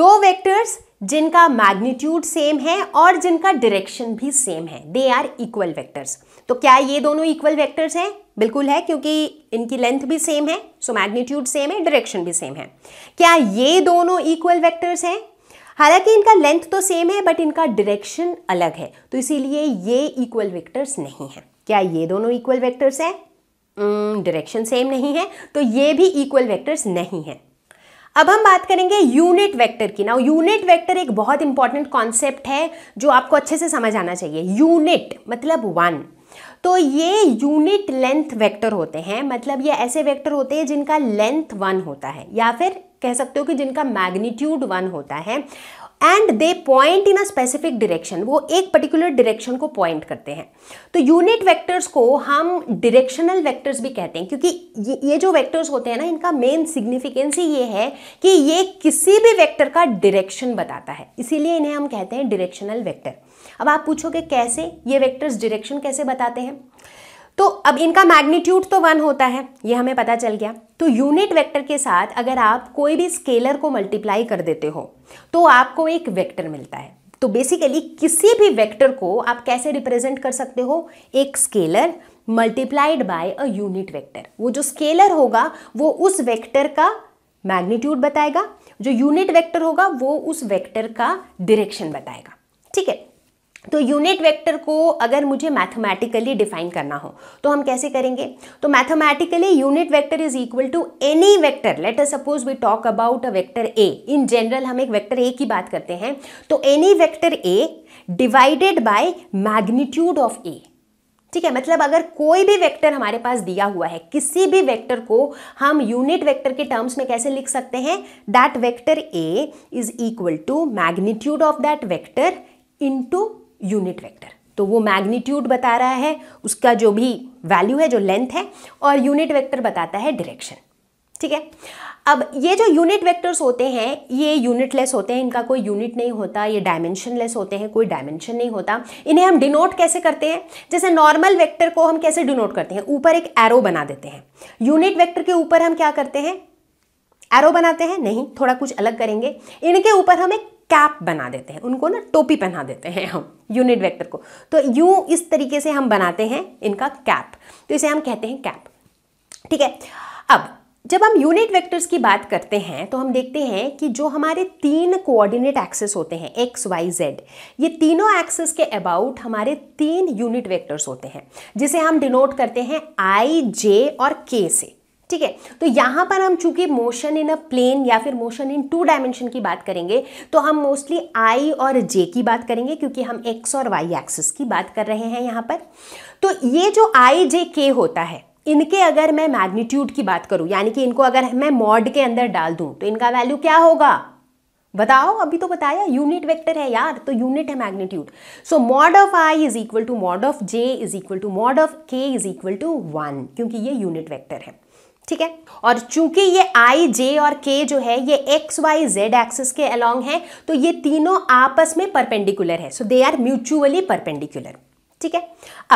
दो वैक्टर्स जिनका मैग्नीट्यूड सेम है और जिनका डायरेक्शन भी सेम है दे आर इक्वल वेक्टर्स तो क्या ये दोनों इक्वल वेक्टर्स हैं बिल्कुल है क्योंकि इनकी लेंथ भी सेम है सो मैग्नीट्यूड सेम है डायरेक्शन भी सेम है क्या ये दोनों इक्वल वेक्टर्स हैं हालांकि इनका लेंथ तो सेम है बट इनका डायरेक्शन अलग है तो इसीलिए ये इक्वल वेक्टर्स नहीं है क्या ये दोनों इक्वल वेक्टर्स हैं डायरेक्शन hmm, सेम नहीं है तो ये भी इक्वल वेक्टर्स नहीं है अब हम बात करेंगे यूनिट वेक्टर की ना यूनिट वेक्टर एक बहुत इंपॉर्टेंट कॉन्सेप्ट है जो आपको अच्छे से समझ आना चाहिए यूनिट मतलब वन तो ये यूनिट लेंथ वेक्टर होते हैं मतलब ये ऐसे वेक्टर होते हैं जिनका लेंथ वन होता है या फिर कह सकते हो कि जिनका मैग्नीट्यूड वन होता है and they point in a specific direction वो एक पर्टिकुलर डिरेक्शन को पॉइंट करते हैं तो यूनिट वेक्टर्स को हम डिरेक्शनल वेक्टर्स भी कहते हैं क्योंकि ये जो वेक्टर्स होते हैं ना इनका मेन सिग्निफिकेंस ही ये है कि ये किसी भी वेक्टर का डिरेक्शन बताता है इसीलिए इन्हें हम कहते हैं डिरेक्शनल वेक्टर अब आप पूछोगे कैसे ये वेक्टर्स डिरेक्शन कैसे बताते हैं तो अब इनका मैग्नीट्यूड तो वन होता है ये हमें पता चल गया तो यूनिट वेक्टर के साथ अगर आप कोई भी स्केलर को मल्टीप्लाई कर देते हो तो आपको एक वेक्टर मिलता है तो बेसिकली किसी भी वेक्टर को आप कैसे रिप्रेजेंट कर सकते हो एक scalar multiplied by a unit vector वो जो स्केलर होगा वो उस वेक्टर का मैग्नीट्यूड बताएगा जो यूनिट वेक्टर होगा वो उस वेक्टर का डिरेक्शन बताएगा ठीक है तो यूनिट वेक्टर को अगर मुझे मैथमेटिकली डिफाइन करना हो तो हम कैसे करेंगे तो mathematically unit vector is equal to any vector let us suppose we talk about a vector A in general हम एक वेक्टर ए की बात करते हैं तो any vector A divided by magnitude of A ठीक है मतलब अगर कोई भी वेक्टर हमारे पास दिया हुआ है किसी भी वेक्टर को हम यूनिट वेक्टर के टर्म्स में कैसे लिख सकते हैं that vector A is equal to magnitude of that vector into unit vector तो वो मैग्नीट्यूड बता रहा है उसका जो भी वैल्यू है जो लेंथ है और यूनिट वेक्टर बताता है डायरेक्शन ठीक है अब ये जो यूनिट वेक्टर्स होते हैं ये यूनिटलेस होते हैं इनका कोई यूनिट नहीं होता ये डायमेंशनलेस होते हैं कोई डायमेंशन नहीं होता इन्हें हम डिनोट कैसे करते हैं जैसे नॉर्मल वेक्टर को हम कैसे डिनोट करते हैं ऊपर एक एरो बना देते हैं यूनिट वेक्टर के ऊपर हम क्या करते हैं एरो बनाते हैं नहीं थोड़ा कुछ अलग करेंगे इनके ऊपर हम एक कैप बना देते हैं उनको ना टोपी पहना देते हैं हम यूनिट वेक्टर को तो यू इस तरीके से हम बनाते हैं इनका कैप तो इसे हम कहते हैं कैप ठीक है अब जब हम यूनिट वेक्टर्स की बात करते हैं तो हम देखते हैं कि जो हमारे तीन कोऑर्डिनेट एक्सेस होते हैं एक्स वाई जेड ये तीनों एक्सेस के अबाउट हमारे तीन यूनिट वेक्टर्स होते हैं जिसे हम डिनोट करते हैं आई जे और के से ठीक है तो यहां पर हम चूंकि मोशन इन अ प्लेन या फिर मोशन इन टू डायमेंशन की बात करेंगे तो हम मोस्टली आई और जे की बात करेंगे क्योंकि हम एक्स और वाई एक्सिस की बात कर रहे हैं यहां पर तो ये जो आई जे के होता है इनके अगर मैं मैग्नीट्यूड की बात करूं यानी कि इनको अगर मैं मॉड के अंदर डाल दूं तो इनका वैल्यू क्या होगा बताओ अभी तो बताया यूनिट वेक्टर है यार तो यूनिट है magnitude so mod of I is equal to mod of J is equal to mod of K is equal to one क्योंकि ये यूनिट वेक्टर है ठीक है और चूंकि ये आई जे और के जो है ये एक्स वाई जेड एक्सिस के अलोंग है तो ये तीनों आपस में परपेंडिकुलर है so they are mutually perpendicular ठीक है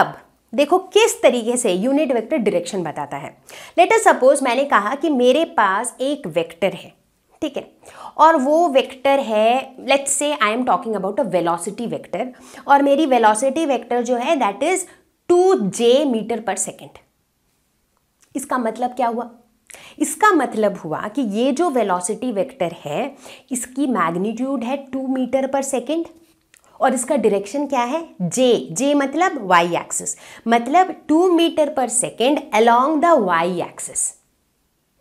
अब देखो किस तरीके से यूनिट वेक्टर डायरेक्शन बताता है लेट अस सपोज मैंने कहा कि मेरे पास एक वेक्टर है ठीक है और वो वेक्टर है let's say I am talking about a velocity vector और मेरी वेलोसिटी वेक्टर जो है that is two J metre per second इसका मतलब क्या हुआ इसका मतलब हुआ कि ये जो वेलोसिटी वेक्टर है इसकी मैग्नीट्यूड है टू मीटर पर सेकेंड और इसका डायरेक्शन क्या है जे जे मतलब वाई एक्सिस मतलब two metre per second along the Y axis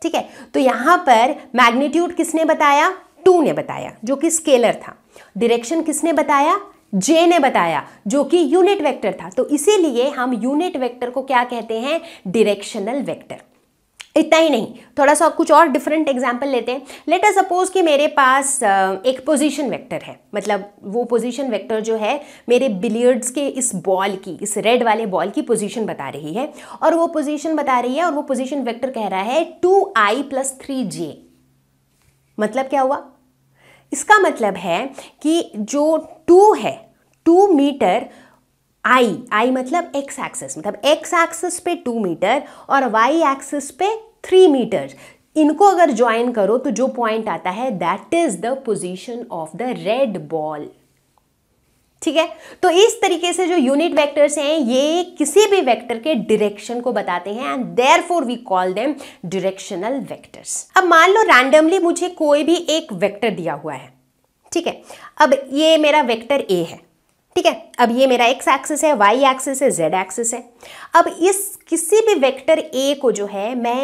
ठीक है तो यहां पर मैग्नीट्यूड किसने बताया टू ने बताया जो कि स्केलर था डायरेक्शन किसने बताया जे ने बताया जो कि यूनिट वेक्टर था तो इसीलिए हम यूनिट वेक्टर को क्या कहते हैं डिरेक्शनल वेक्टर इतना ही नहीं थोड़ा सा कुछ और डिफरेंट एग्जाम्पल लेते हैं अस सपोज कि मेरे पास एक पोजीशन वेक्टर है मतलब वो पोजीशन वेक्टर जो है मेरे बिलियर्ड्स के इस बॉल की इस रेड वाले बॉल की पोजीशन बता रही है और वो पोजीशन बता रही है और वो पोजीशन वेक्टर कह रहा है two I plus three J मतलब क्या हुआ इसका मतलब है कि जो टू है टू मीटर आई आई मतलब एक्स एक्सिस मतलब एक्स एक्सिस पे टू मीटर और वाई एक्सिस पे थ्री मीटर इनको अगर ज्वाइन करो तो जो पॉइंट आता है that is the position of the red ball ठीक है तो इस तरीके से जो यूनिट वेक्टर्स हैं ये किसी भी वेक्टर के डायरेक्शन को बताते हैं and therefore we call them directional vectors अब मान लो रैंडमली मुझे कोई भी एक वेक्टर दिया हुआ है ठीक है अब ये मेरा वेक्टर ए है ठीक है अब ये मेरा एक्स एक्सिस है वाई एक्सिस है जेड एक्सिस है अब इस किसी भी वेक्टर ए को जो है मैं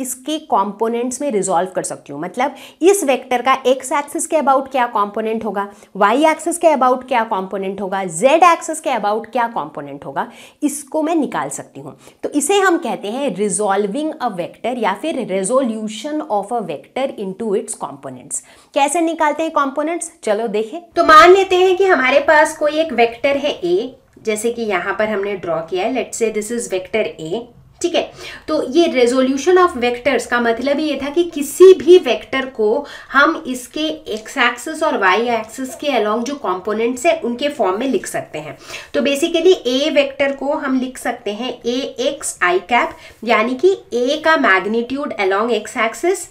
इसके कंपोनेंट्स में रिजॉल्व कर सकती हूँ मतलब इस वेक्टर का एक्स एक्सिस के अबाउट क्या कंपोनेंट होगा वाई एक्सिस के अबाउट क्या कंपोनेंट होगा जेड एक्सिस के अबाउट क्या कंपोनेंट होगा इसको मैं निकाल सकती हूँ तो इसे हम कहते हैं रिजॉल्विंग अ वेक्टर या फिर resolution of a vector into its components कैसे निकालते हैं कॉम्पोनेंट्स चलो देखें तो मान लेते हैं कि हमारे पास कोई एक वैक्टर है ए जैसे कि यहाँ पर हमने ड्रॉ किया है late say this is vector A ठीक है तो ये रेजोल्यूशन ऑफ वेक्टर्स का मतलब ये था कि किसी भी वेक्टर को हम इसके एक्स एक्सिस और वाई एक्सिस के अलोंग जो कंपोनेंट्स हैं उनके फॉर्म में लिख सकते हैं तो बेसिकली ए वेक्टर को हम लिख सकते हैं ए एक्स आई कैप यानी कि ए का magnitude along X axis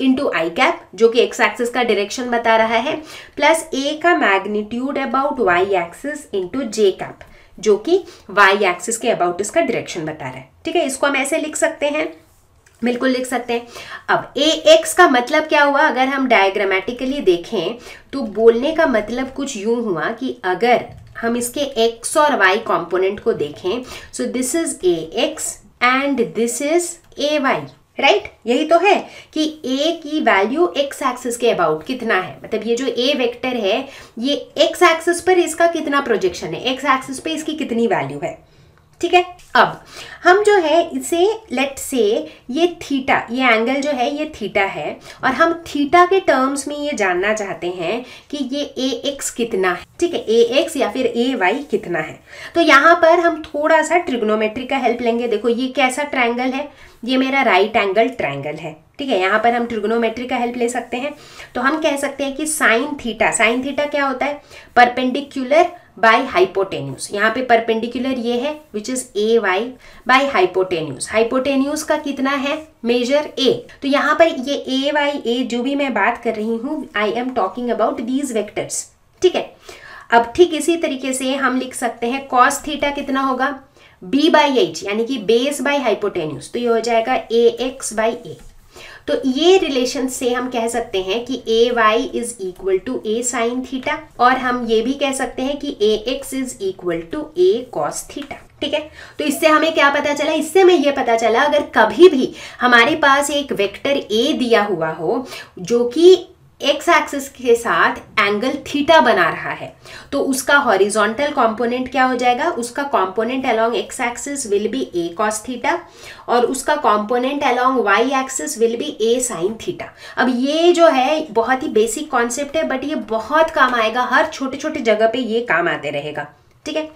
into I cap जो कि एक्स एक्सिस का डायरेक्शन बता रहा है प्लस ए का magnitude about Y axis into J cap जो कि वाई एक्सिस के अबाउट इसका डायरेक्शन बता रहा है ठीक है इसको हम ऐसे लिख सकते हैं बिल्कुल लिख सकते हैं अब ए एक्स का मतलब क्या हुआ अगर हम डायग्रामेटिकली देखें तो बोलने का मतलब कुछ यूं हुआ कि अगर हम इसके एक्स और वाई कंपोनेंट को देखें so this is A X and this is A Y right यही तो है कि ए की वैल्यू एक्स एक्सिस के अबाउट कितना है मतलब ये जो ए वेक्टर है ये एक्स एक्सिस पर इसका कितना प्रोजेक्शन है एक्स एक्सिस पे इसकी कितनी वैल्यू है ठीक है अब हम जो है इसे लेट से ये थीटा ये एंगल जो है ये थीटा है और हम थीटा के टर्म्स में ये जानना चाहते हैं कि ये ए एक्स कितना है ठीक है ए एक्स या फिर ए वाई कितना है तो यहाँ पर हम थोड़ा सा ट्रिग्नोमेट्री का हेल्प लेंगे देखो ये कैसा ट्रायंगल है ये मेरा राइट एंगल ट्रायंगल है ठीक है यहाँ पर हम ट्रिग्नोमेट्री का हेल्प ले सकते हैं तो हम कह सकते हैं कि साइन थीटा साइन थीटा क्या होता है परपेंडिक्यूलर बाई हाइपोटेन्यूस यहाँ पे परपेंडिकुलर ये है which is A divide by hypotenuse hypotenuse का कितना है मेजर ए तो यहाँ पर ये ए वाई ए जो भी मैं बात कर रही हूँ I am talking about these vectors ठीक है अब ठीक इसी तरीके से हम लिख सकते हैं कॉस थीटा कितना होगा बी बाई एच यानी कि बेस बाई हाइपोटेन्यूज तो ये हो जाएगा ए एक्स बाई ए तो ये रिलेशन से हम कह सकते हैं कि A Y is equal to A sine theta और हम ये भी कह सकते हैं कि A X is equal to A cos theta ठीक है तो इससे हमें क्या पता चला इससे हमें यह पता चला अगर कभी भी हमारे पास एक वेक्टर ए दिया हुआ हो जो कि एक्स एक्सिस के साथ एंगल थीटा बना रहा है तो उसका हॉरिजॉन्टल कंपोनेंट क्या हो जाएगा उसका component along X axis will be A cos theta और उसका component along Y axis will be A sine theta अब ये जो है बहुत ही बेसिक कॉन्सेप्ट है बट ये बहुत काम आएगा हर छोटे छोटे जगह पे ये काम आते रहेगा ठीक है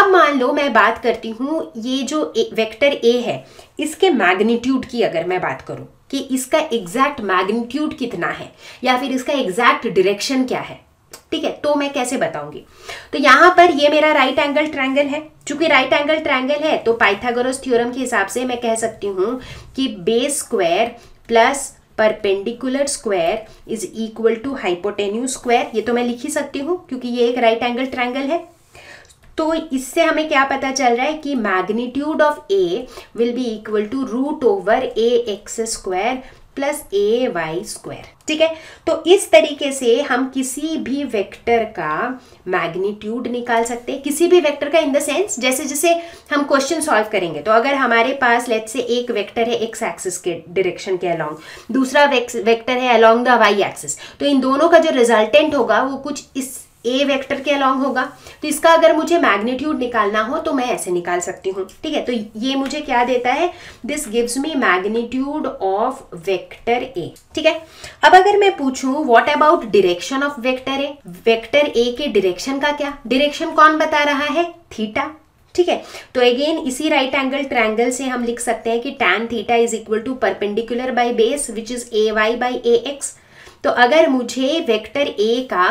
अब मान लो मैं बात करती हूँ ये जो ए, वेक्टर ए है इसके मैग्नीट्यूड की अगर मैं बात करूँ कि इसका एग्जैक्ट मैग्नीट्यूड कितना है या फिर इसका एग्जैक्ट डिरेक्शन क्या है ठीक है तो मैं कैसे बताऊंगी तो यहां पर ये मेरा राइट एंगल ट्रायंगल है चूंकि राइट एंगल ट्रायंगल है तो पाइथागोरस थ्योरम के हिसाब से मैं कह सकती हूं कि base square plus perpendicular square is equal to hypotenuse square ये तो मैं लिख ही सकती हूँ क्योंकि ये एक राइट एंगल ट्रायंगल है तो इससे हमें क्या पता चल रहा है कि magnitude of A will be equal to root over A X square plus A Y square ठीक है तो इस तरीके से हम किसी भी वेक्टर का मैग्नीट्यूड निकाल सकते हैं किसी भी वेक्टर का इन द सेंस जैसे जैसे हम क्वेश्चन सॉल्व करेंगे तो अगर हमारे पास लेट से एक वेक्टर है एक्स एक्सिस के डायरेक्शन के अलोंग दूसरा वेक्टर है अलोंग द वाई एक्सिस तो इन दोनों का जो रिजल्टेंट होगा वो कुछ इस ए वेक्टर के अलॉन्ग होगा तो इसका अगर मुझे मैग्नीट्यूड निकालना हो तो मैं ऐसे निकाल सकती हूँ ठीक है तो ये मुझे क्या देता है this gives me magnitude of vector A ठीक है अब अगर मैं पूछूं what about direction of vector A vector A के डिरेक्शन का क्या डिरेक्शन कौन बता रहा है थीटा ठीक है तो अगेन इसी राइट एंगल ट्रायंगल से हम लिख सकते हैं कि tan theta is equal to perpendicular by base which is A Y by A X तो अगर मुझे वेक्टर ए का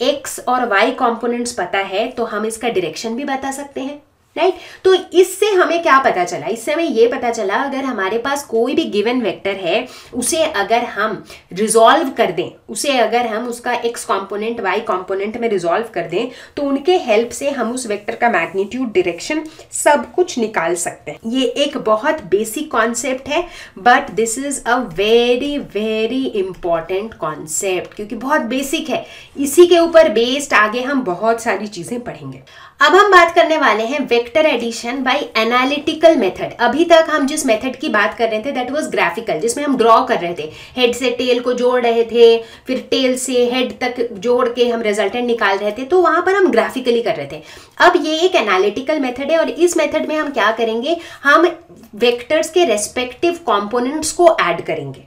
एक्स और वाई कॉम्पोनेंट्स पता है तो हम इसका डायरेक्शन भी बता सकते हैं राइट right? तो इससे हमें क्या पता चला इससे हमें ये पता चला अगर हमारे पास कोई भी गिवन वेक्टर है उसे अगर हम रिजॉल्व कर दें उसे अगर हम उसका एक्स कंपोनेंट वाई कंपोनेंट में रिजॉल्व कर दें तो उनके हेल्प से हम उस वेक्टर का मैग्नीट्यूड डायरेक्शन सब कुछ निकाल सकते हैं ये एक बहुत बेसिक कॉन्सेप्ट है but this is a very very important concept क्योंकि बहुत बेसिक है इसी के ऊपर बेस्ड आगे हम बहुत सारी चीज़ें पढ़ेंगे अब हम बात करने वाले हैं vector addition by analytical method अभी तक हम जिस मेथड की बात कर रहे थे दैट वाज ग्राफिकल जिसमें हम ड्रॉ कर रहे थे हेड से टेल को जोड़ रहे थे फिर टेल से हेड तक जोड़ के हम रिजल्टेंट निकाल रहे थे तो वहां पर हम ग्राफिकली कर रहे थे अब ये एक एनालिटिकल मेथड है और इस मेथड में हम क्या करेंगे हम वेक्टर्स के रेस्पेक्टिव कॉम्पोनेंट्स को ऐड करेंगे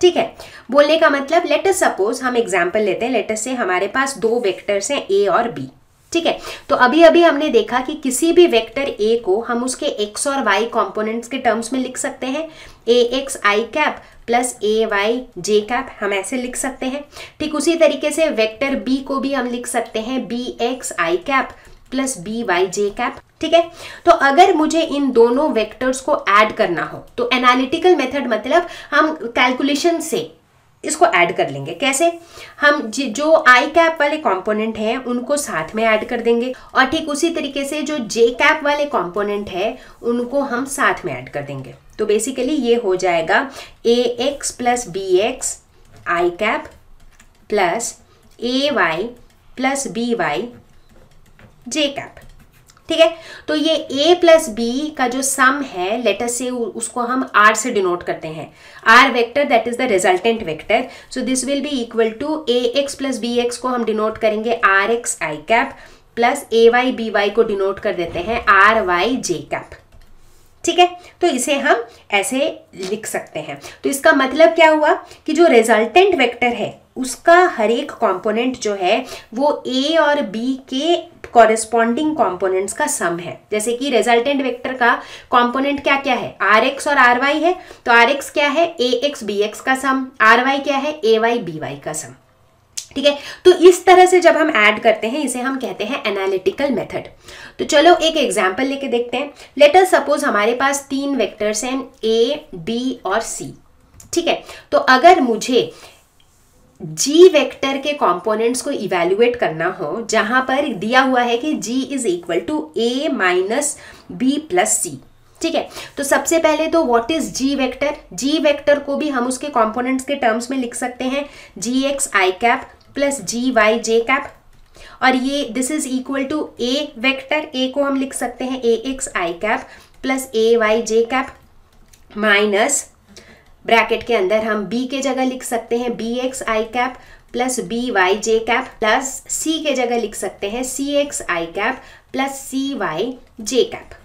ठीक है बोलने का मतलब लेटस सपोज हम एग्जाम्पल लेते हैं लेटस से हमारे पास दो वेक्टर्स हैं ए और बी ठीक है तो अभी अभी हमने देखा कि किसी भी वेक्टर ए को हम उसके एक्स और वाई कंपोनेंट्स के टर्म्स में लिख सकते हैं A X I cap plus A Y J cap हम ऐसे लिख सकते हैं ठीक उसी तरीके से वेक्टर बी को भी हम लिख सकते हैं B X I cap plus B Y J cap ठीक है तो अगर मुझे इन दोनों वेक्टर्स को ऐड करना हो तो एनालिटिकल मेथड मतलब हम कैलकुलेशन से इसको ऐड कर लेंगे कैसे हम जो आई कैप वाले कंपोनेंट हैं उनको साथ में ऐड कर देंगे और ठीक उसी तरीके से जो जे कैप वाले कंपोनेंट है उनको हम साथ में ऐड कर देंगे तो बेसिकली ये हो जाएगा A X plus B X I cap plus A Y plus B Y J cap ठीक है तो ये a प्लस बी का जो सम है लेटर से उसको हम r से डिनोट करते हैं r vector that is the resultant vector so this will be equal to A X plus B X को हम डिनोट करेंगे R X I cap plus A Y B Y को डिनोट कर देते हैं आर वाई जे कैप ठीक है तो इसे हम ऐसे लिख सकते हैं तो इसका मतलब क्या हुआ कि जो रिजल्टेंट वेक्टर है उसका हर एक कॉम्पोनेंट जो है वो ए और बी के कॉरेस्पॉन्डिंग कॉम्पोनेंट का सम है जैसे कि रिजल्टेंट वेक्टर का कॉम्पोनेंट क्या तो क्या है आर एक्स और आर वाई है तो आर एक्स क्या है ए एक्स बी एक्स का सम आर वाई क्या है ए वाई बी वाई का सम ठीक है तो इस तरह से जब हम ऐड करते हैं इसे हम कहते हैं एनालिटिकल मेथड तो चलो एक एग्जाम्पल लेके देखते हैं लेटर सपोज हमारे पास तीन वेक्टर्स हैं ए बी और सी ठीक है तो अगर मुझे जी वेक्टर के कंपोनेंट्स को इवेल्युएट करना हो जहां पर दिया हुआ है कि G is equal to A minus B plus C ठीक है तो सबसे पहले तो what is G vector G vector को भी हम उसके कंपोनेंट्स के टर्म्स में लिख सकते हैं G X I cap plus G Y J cap और ये this is equal to A vector A को हम लिख सकते हैं A X I cap plus A Y J cap minus bracket के अंदर हम बी के जगह लिख सकते हैं B X I cap plus B Y J cap plus C के जगह लिख सकते हैं C X I cap plus C Y J cap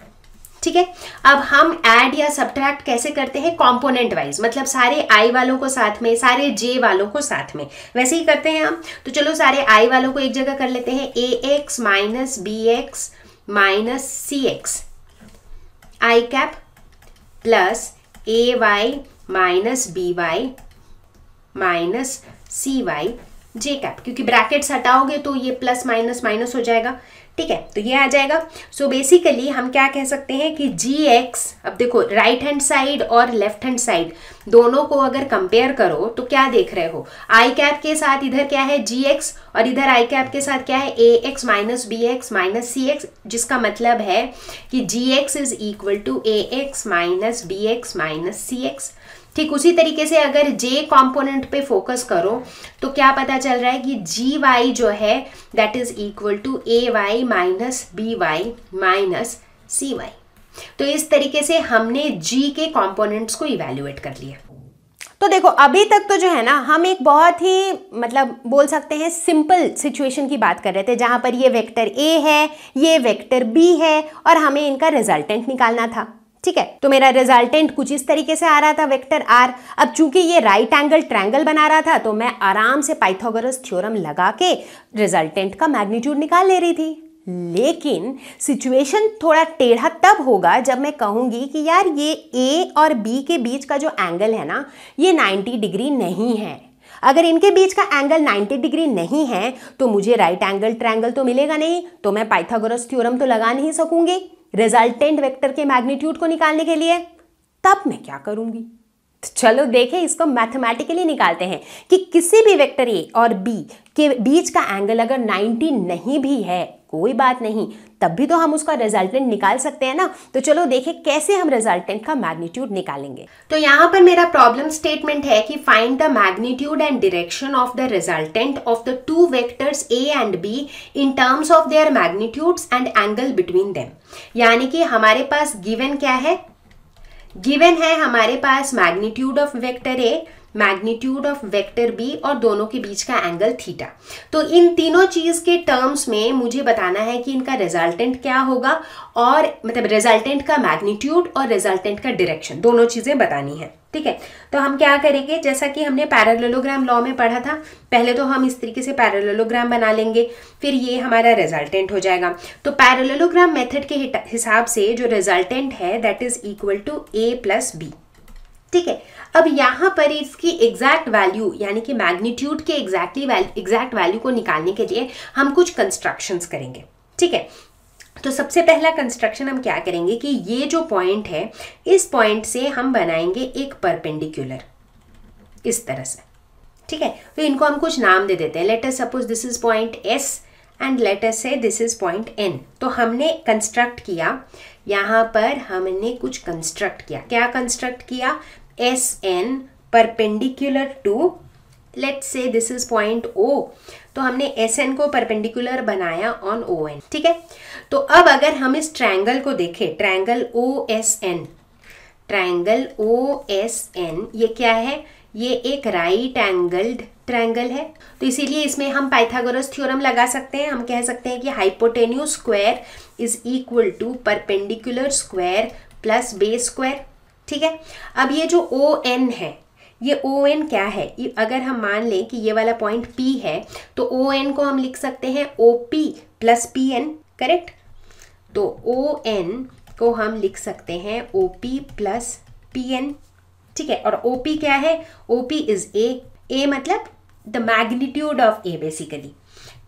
ठीक है अब हम ऐड या सब्ट्रैक्ट कैसे करते हैं कंपोनेंट वाइज मतलब सारे आई वालों को साथ में सारे जे वालों को साथ में वैसे ही करते हैं हम तो चलो सारे आई वालों को एक जगह कर लेते हैं A X minus B X minus C X I cap plus A Y minus B Y minus C Y J cap क्योंकि ब्रैकेट्स हटाओगे तो ये प्लस माइनस माइनस हो जाएगा ठीक है तो ये आ जाएगा सो so बेसिकली हम क्या कह सकते हैं कि जी एक्स अब देखो राइट हैंड साइड और लेफ्ट हैंड साइड दोनों को अगर कंपेयर करो तो क्या देख रहे हो आई कैप के साथ इधर क्या है जी एक्स और इधर आई कैप के साथ क्या है A X minus B X minus C X जिसका मतलब है कि G X is equal to A X minus B X minus C X ठीक उसी तरीके से अगर जे कॉम्पोनेंट पे फोकस करो तो क्या पता चल रहा है कि जी वाई जो है that is equal to A Y minus B Y minus C Y तो इस तरीके से हमने जी के कॉम्पोनेंट्स को इवेल्युएट कर लिया तो देखो अभी तक तो जो है ना हम एक बहुत ही मतलब बोल सकते हैं सिंपल सिचुएशन की बात कर रहे थे जहाँ पर ये वेक्टर ए है ये वेक्टर बी है और हमें इनका रिजल्टेंट निकालना था ठीक है तो मेरा रिजल्टेंट कुछ इस तरीके से आ रहा था वेक्टर आर अब चूंकि ये राइट एंगल ट्रैंगल बना रहा था तो मैं आराम से पाइथागोरस थ्योरम लगा के रिजल्टेंट का मैग्नीट्यूड निकाल ले रही थी लेकिन सिचुएशन थोड़ा टेढ़ा तब होगा जब मैं कहूंगी कि यार ये ए और बी के बीच का जो एंगल है ना ये 90 डिग्री नहीं है अगर इनके बीच का एंगल 90 डिग्री नहीं है तो मुझे राइट एंगल ट्रायंगल तो मिलेगा नहीं तो मैं पाइथागोरस थ्योरम तो लगा नहीं सकूंगी रिजल्टेंट वेक्टर के मैग्नीट्यूड को निकालने के लिए तब मैं क्या करूंगी तो चलो देखें इसको मैथमेटिकली निकालते हैं कि किसी भी वेक्टर ए और बी के बीच का एंगल अगर 90 नहीं भी है कोई बात नहीं तब भी तो हम उसका रिजल्टेंट निकाल सकते हैं ना तो चलो देखें कैसे हम रिजल्टेंट का मैग्नीट्यूड निकालेंगे तो यहाँ पर मेरा प्रॉब्लम स्टेटमेंट है कि find the magnitude and direction of the resultant of the two vectors A and B in terms of their magnitudes and angle between them यानी कि हमारे पास गिवन क्या है गिवन है हमारे पास magnitude of vector A magnitude of vector B और दोनों के बीच का एंगल थीटा तो इन तीनों चीज़ के टर्म्स में मुझे बताना है कि इनका रिजल्टेंट क्या होगा और मतलब रिजल्टेंट का मैग्नीट्यूड और रिजल्टेंट का डायरेक्शन दोनों चीज़ें बतानी है ठीक है तो हम क्या करेंगे जैसा कि हमने पैरेललोग्राम लॉ में पढ़ा था पहले तो हम इस तरीके से पैरेललोग्राम बना लेंगे फिर ये हमारा रिजल्टेंट हो जाएगा तो पैरेललोग्राम मेथड के हिसाब से जो रिजल्टेंट है that is equal to A plus B ठीक है अब यहाँ पर इसकी एग्जैक्ट वैल्यू यानी कि मैग्नीट्यूड के एग्जैक्टली वैल्यू एग्जैक्ट वैल्यू को निकालने के लिए हम कुछ कंस्ट्रक्शंस करेंगे ठीक है तो सबसे पहला कंस्ट्रक्शन हम क्या करेंगे कि ये जो पॉइंट है इस पॉइंट से हम बनाएंगे एक परपेंडिकुलर इस तरह से ठीक है तो इनको हम कुछ नाम दे देते हैं let us suppose this is point S and let us say this is point N तो हमने कंस्ट्रक्ट किया यहाँ पर हमने कुछ कंस्ट्रक्ट किया क्या कंस्ट्रक्ट किया S N perpendicular to let say this is point O तो हमने एस एन को परपेंडिकुलर बनाया ऑन ओ एन ठीक है तो अब अगर हम इस ट्राइंगल को देखें triangle O S N triangle O S N ये क्या है ये एक राइट एंगल्ड ट्राइंगल है तो इसीलिए इसमें हम पाइथागोरस थ्योरम लगा सकते हैं हम कह सकते हैं कि hypotenuse square is equal to perpendicular square plus base square ठीक है अब ये जो ओ एन है ये ओ एन क्या है अगर हम मान लें कि ये वाला पॉइंट पी है तो ओ एन को हम लिख सकते हैं O P plus P N correct तो ओ एन को हम लिख सकते हैं O P plus P N ठीक है और ओ पी क्या है O P is A A मतलब the magnitude of A basically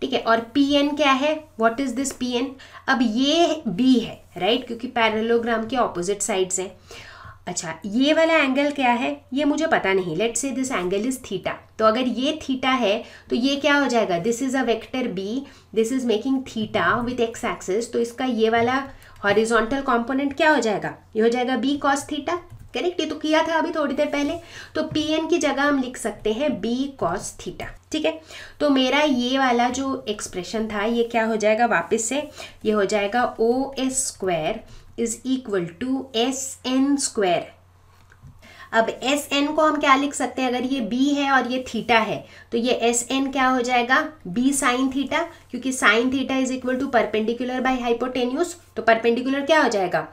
ठीक है और पी एन क्या है what is this P N अब ये बी है राइट right? क्योंकि पैरलोग्राम के ऑपोजिट साइड्स हैं अच्छा ये वाला एंगल क्या है ये मुझे पता नहीं late say this angle is theta तो अगर ये थीटा है तो ये क्या हो जाएगा this is a vector B this is making theta with X axis तो इसका ये वाला हॉरिजॉन्टल कॉम्पोनेंट क्या हो जाएगा ये हो जाएगा बी कॉस थीटा करेक्ट ये तो किया था अभी थोड़ी देर पहले तो पी एन की जगह हम लिख सकते हैं बी कॉस थीटा ठीक है तो मेरा ये वाला जो एक्सप्रेशन था ये क्या हो जाएगा वापस से ये हो जाएगा O S square is equal to S N square अब एस एन को हम क्या लिख सकते हैं अगर ये बी है और ये थीटा है तो ये एस एन क्या हो जाएगा बी साइन थीटा क्योंकि sine theta is equal to perpendicular by hypotenuse तो परपेंडिकुलर क्या हो जाएगा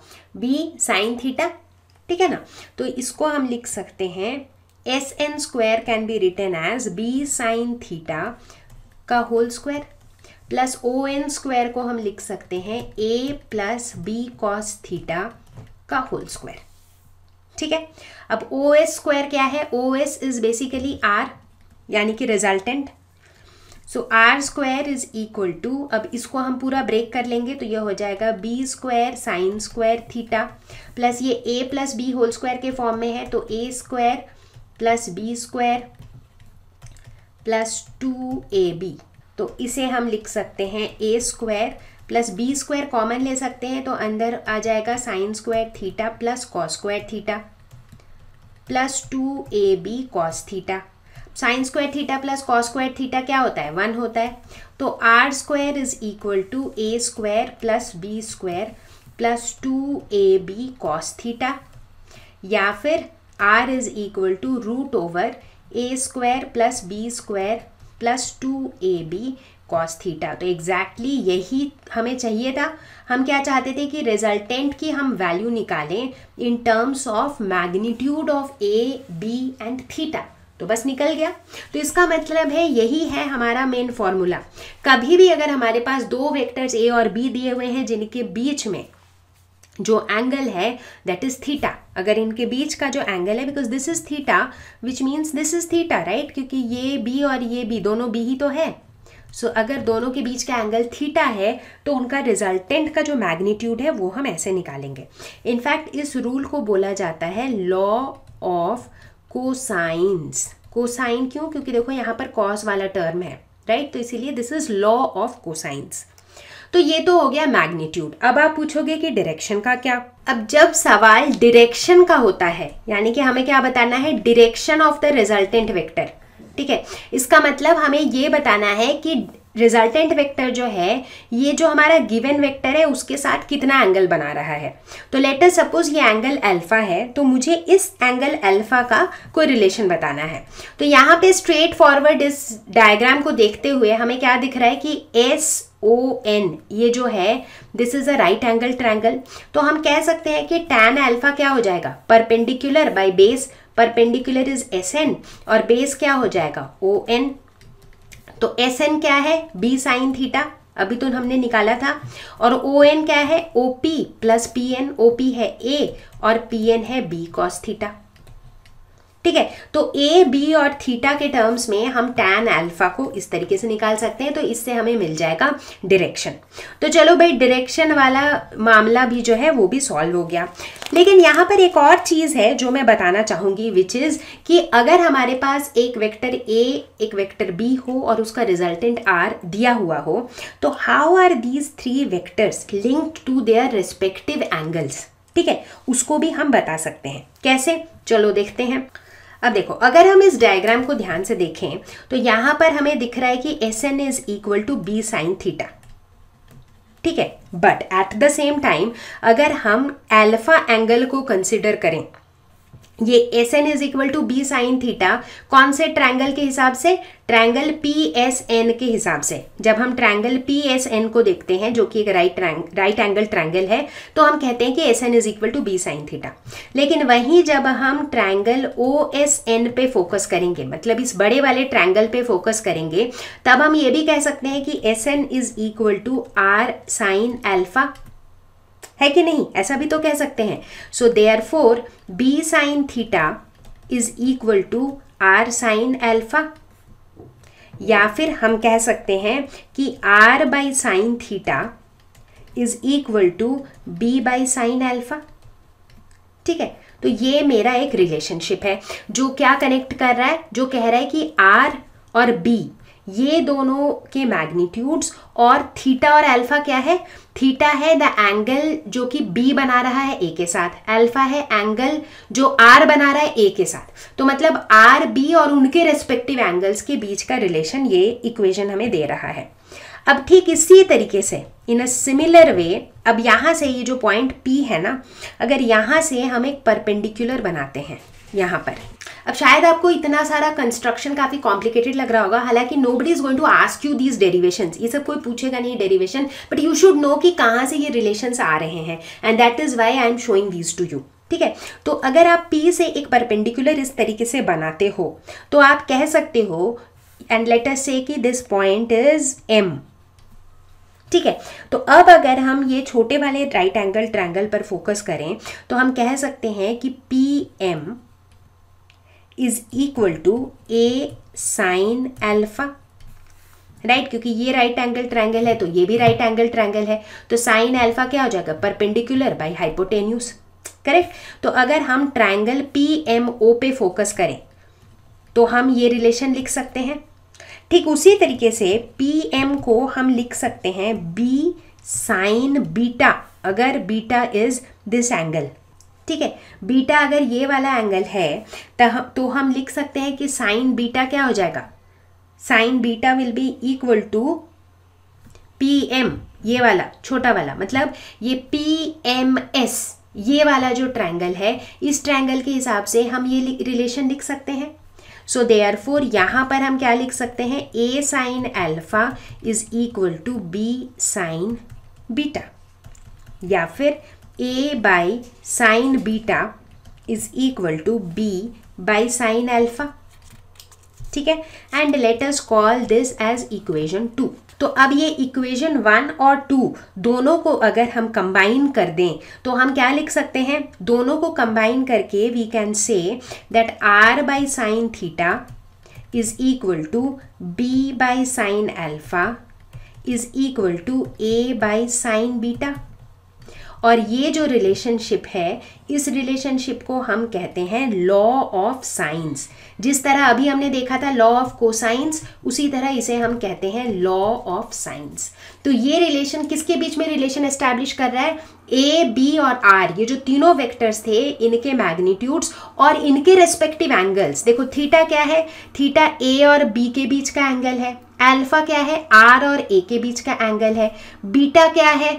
बी साइन थीटा ठीक है ना तो इसको हम लिख सकते हैं S N square can be written as B sine theta का whole square plus O N square को हम लिख सकते हैं A plus B cos theta का होल स्क्वायर ठीक है अब ओ एस स्क्वायर क्या है O S is basically R यानी कि resultant so R square is equal to अब इसको हम पूरा ब्रेक कर लेंगे तो यह हो जाएगा B square sine square theta plus ये A plus B whole square के फॉर्म में है तो A square plus B square plus two A B तो इसे हम लिख सकते हैं A square plus B square common ले सकते हैं तो अंदर आ जाएगा sine square theta plus cos square theta plus two A B cos theta sine square theta plus cos square theta क्या होता है वन होता है तो R square is equal to A square plus B square plus two A B cos theta या फिर R is equal to root over A square plus B square plus two A B cos theta तो exactly exactly यही हमें चाहिए था हम क्या चाहते थे कि रिजल्टेंट की हम वैल्यू निकालें in terms of magnitude of A B and theta तो बस निकल गया तो इसका मतलब है यही है हमारा मेन फॉर्मूला कभी भी अगर हमारे पास दो वेक्टर्स ए और बी दिए हुए हैं जिनके बीच में जो एंगल है दैट इज़ थीटा अगर इनके बीच का जो एंगल है because this is theta which means this is theta right क्योंकि ये बी और ये बी दोनों बी ही तो है सो so, अगर दोनों के बीच का एंगल थीटा है तो उनका रिजल्टेंट का जो मैग्नीट्यूड है वो हम ऐसे निकालेंगे इनफैक्ट इस रूल को बोला जाता है लॉ ऑफ कोसाइंस कोसाइन क्यों क्योंकि देखो यहाँ पर कॉस वाला टर्म है राइट right? तो इसीलिए this is law of cosines तो ये तो हो गया मैग्नीट्यूड अब आप पूछोगे कि डायरेक्शन का क्या अब जब सवाल डायरेक्शन का होता है यानी कि हमें क्या बताना है direction of the resultant vector ठीक है इसका मतलब हमें ये बताना है कि रिजल्टेंट वेक्टर जो है ये जो हमारा गिवन वेक्टर है उसके साथ कितना एंगल बना रहा है तो लेटर सपोज ये एंगल अल्फा है तो मुझे इस एंगल अल्फा का कोई रिलेशन बताना है तो यहाँ पे स्ट्रेट फॉरवर्ड इस डायग्राम को देखते हुए हमें क्या दिख रहा है कि एस ओ एन ये जो है this is a right angle triangle तो हम कह सकते हैं कि टैन एल्फा क्या हो जाएगा perpendicular by base perpendicular is S N और बेस क्या हो जाएगा ओ एन तो एस एन क्या है बी साइन थीटा अभी तो हमने निकाला था और ओ एन क्या है O P plus P N O P है ए और पी एन है बी कॉस थीटा ठीक है तो ए बी और थीटा के टर्म्स में हम टैन अल्फा को इस तरीके से निकाल सकते हैं तो इससे हमें मिल जाएगा डायरेक्शन तो चलो भाई डायरेक्शन वाला मामला भी जो है वो भी सॉल्व हो गया लेकिन यहाँ पर एक और चीज़ है जो मैं बताना चाहूँगी विच इज़ कि अगर हमारे पास एक वेक्टर ए एक वेक्टर बी हो और उसका रिजल्टेंट आर दिया हुआ हो तो how are these three vectors linked to their respective angles ठीक है उसको भी हम बता सकते हैं कैसे चलो देखते हैं अब देखो अगर हम इस डायग्राम को ध्यान से देखें तो यहां पर हमें दिख रहा है कि S N is equal to B sine theta ठीक है but at the same time अगर हम एल्फा एंगल को कंसिडर करें ये S N is equal to B sine theta कौन से ट्रैंगल के हिसाब से ट्रैंगल पी एस एन के हिसाब से जब हम ट्रैंगल पी एस एन को देखते हैं जो कि एक राइट राइट एंगल ट्रैंगल है तो हम कहते हैं कि S N is equal to B sine theta लेकिन वहीं जब हम ट्रैंगल ओ एस एन पे फोकस करेंगे मतलब इस बड़े वाले ट्रैंगल पे फोकस करेंगे तब हम ये भी कह सकते हैं कि S N is equal to R sine alpha है कि नहीं ऐसा भी तो कह सकते हैं so they therefore B sine theta is equal to R sine alpha या फिर हम कह सकते हैं कि R by sine theta is equal to B by sine alpha ठीक है तो ये मेरा एक रिलेशनशिप है जो क्या कनेक्ट कर रहा है जो कह रहा है कि आर और बी ये दोनों के मैग्नीट्यूड्स और थीटा और अल्फा क्या है थीटा है द एंगल जो कि बी बना रहा है ए के साथ अल्फा है एंगल जो आर बना रहा है ए के साथ तो मतलब आर बी और उनके रेस्पेक्टिव एंगल्स के बीच का रिलेशन ये इक्वेशन हमें दे रहा है अब ठीक इसी तरीके से इन अ सिमिलर वे अब यहाँ से ये जो पॉइंट पी है ना अगर यहाँ से हम एक परपेंडिकुलर बनाते हैं यहाँ पर अब शायद आपको इतना सारा कंस्ट्रक्शन काफ़ी कॉम्प्लिकेटेड लग रहा होगा हालांकि nobody is going to ask you these derivation ये सब कोई पूछेगा नहीं derivation but you should know कि कहाँ से ये रिलेशन आ रहे हैं and that is why I am showing these to you ठीक है तो अगर आप P से एक परपेंडिकुलर इस तरीके से बनाते हो तो आप कह सकते हो एंड लेट अस से कि दिस पॉइंट इज M ठीक है तो अब अगर हम ये छोटे वाले राइट एंगल ट्रायंगल पर फोकस करें तो हम कह सकते हैं कि P M is equal to A sine alpha right क्योंकि ये राइट एंगल ट्रायंगल है तो ये भी राइट एंगल ट्रायंगल है तो साइन एल्फा क्या हो जाएगा परपेंडिकुलर बाय हाइपोटेन्यूस करेक्ट तो अगर हम ट्रायंगल पी एम ओ पे फोकस करें तो हम ये रिलेशन लिख सकते हैं ठीक उसी तरीके से पी एम को हम लिख सकते हैं बी साइन बीटा अगर बीटा इज दिस एंगल ठीक है बीटा अगर ये वाला एंगल है तो हम लिख सकते हैं कि साइन बीटा क्या हो जाएगा sine beta will be equal to P M ये वाला छोटा वाला मतलब ये पी एम एस ये वाला जो ट्रायंगल है इस ट्रायंगल के हिसाब से हम ये रिलेशन लिख सकते हैं सो आर फोर यहाँ पर हम क्या लिख सकते हैं A sine alpha is equal to B sine beta या फिर A by sine beta is equal to B by sine alpha ठीक है and let us call this as equation two तो अब ये इक्वेशन वन और टू दोनों को अगर हम कंबाइन कर दें तो हम क्या लिख सकते हैं दोनों को कंबाइन करके we can say that R by sine theta is equal to B by sine alpha is equal to A by sine beta और ये जो रिलेशनशिप है इस रिलेशनशिप को हम कहते हैं लॉ ऑफ साइंस जिस तरह अभी हमने देखा था लॉ ऑफ कोसाइंस उसी तरह इसे हम कहते हैं लॉ ऑफ साइंस तो ये रिलेशन किसके बीच में रिलेशन एस्टैब्लिश कर रहा है ए बी और आर ये जो तीनों वेक्टर्स थे इनके मैग्नीट्यूड्स और इनके रेस्पेक्टिव एंगल्स देखो थीटा क्या है थीटा ए और बी के बीच का एंगल है अल्फा क्या है आर और ए के बीच का एंगल है बीटा क्या है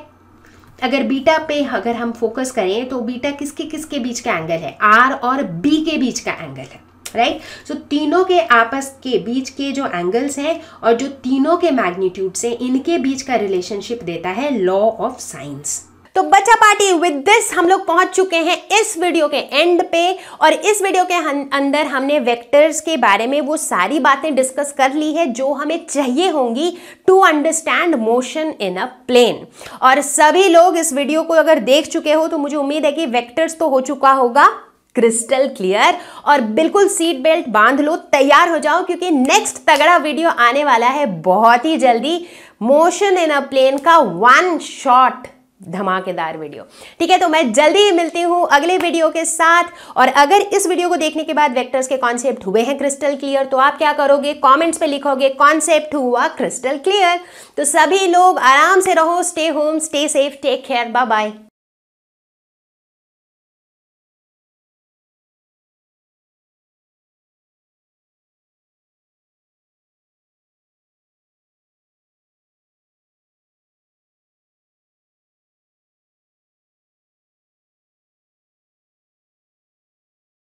अगर बीटा पे अगर हम फोकस करें तो बीटा किसके किसके बीच का एंगल है आर और बी के बीच का एंगल है राइट right? सो so, तीनों के आपस के बीच के जो एंगल्स हैं और जो तीनों के मैग्नीट्यूड्स हैं इनके बीच का रिलेशनशिप देता है लॉ ऑफ साइंस तो बच्चा पार्टी विद दिस हम लोग पहुंच चुके हैं इस वीडियो के एंड पे और इस वीडियो के अंदर हमने वेक्टर्स के बारे में वो सारी बातें डिस्कस कर ली है जो हमें चाहिए होंगी to understand motion in a plane और सभी लोग इस वीडियो को अगर देख चुके हो तो मुझे उम्मीद है कि वेक्टर्स तो हो चुका होगा क्रिस्टल क्लियर और बिल्कुल सीट बेल्ट बांध लो तैयार हो जाओ क्योंकि नेक्स्ट तगड़ा वीडियो आने वाला है बहुत ही जल्दी मोशन इन अ प्लेन का वन शॉट धमाकेदार वीडियो ठीक है तो मैं जल्दी ही मिलती हूँ अगले वीडियो के साथ और अगर इस वीडियो को देखने के बाद वेक्टर्स के कॉन्सेप्ट हुए हैं क्रिस्टल क्लियर तो आप क्या करोगे कमेंट्स पे लिखोगे कॉन्सेप्ट हुआ क्रिस्टल क्लियर तो सभी लोग आराम से रहो stay home stay safe take care bye bye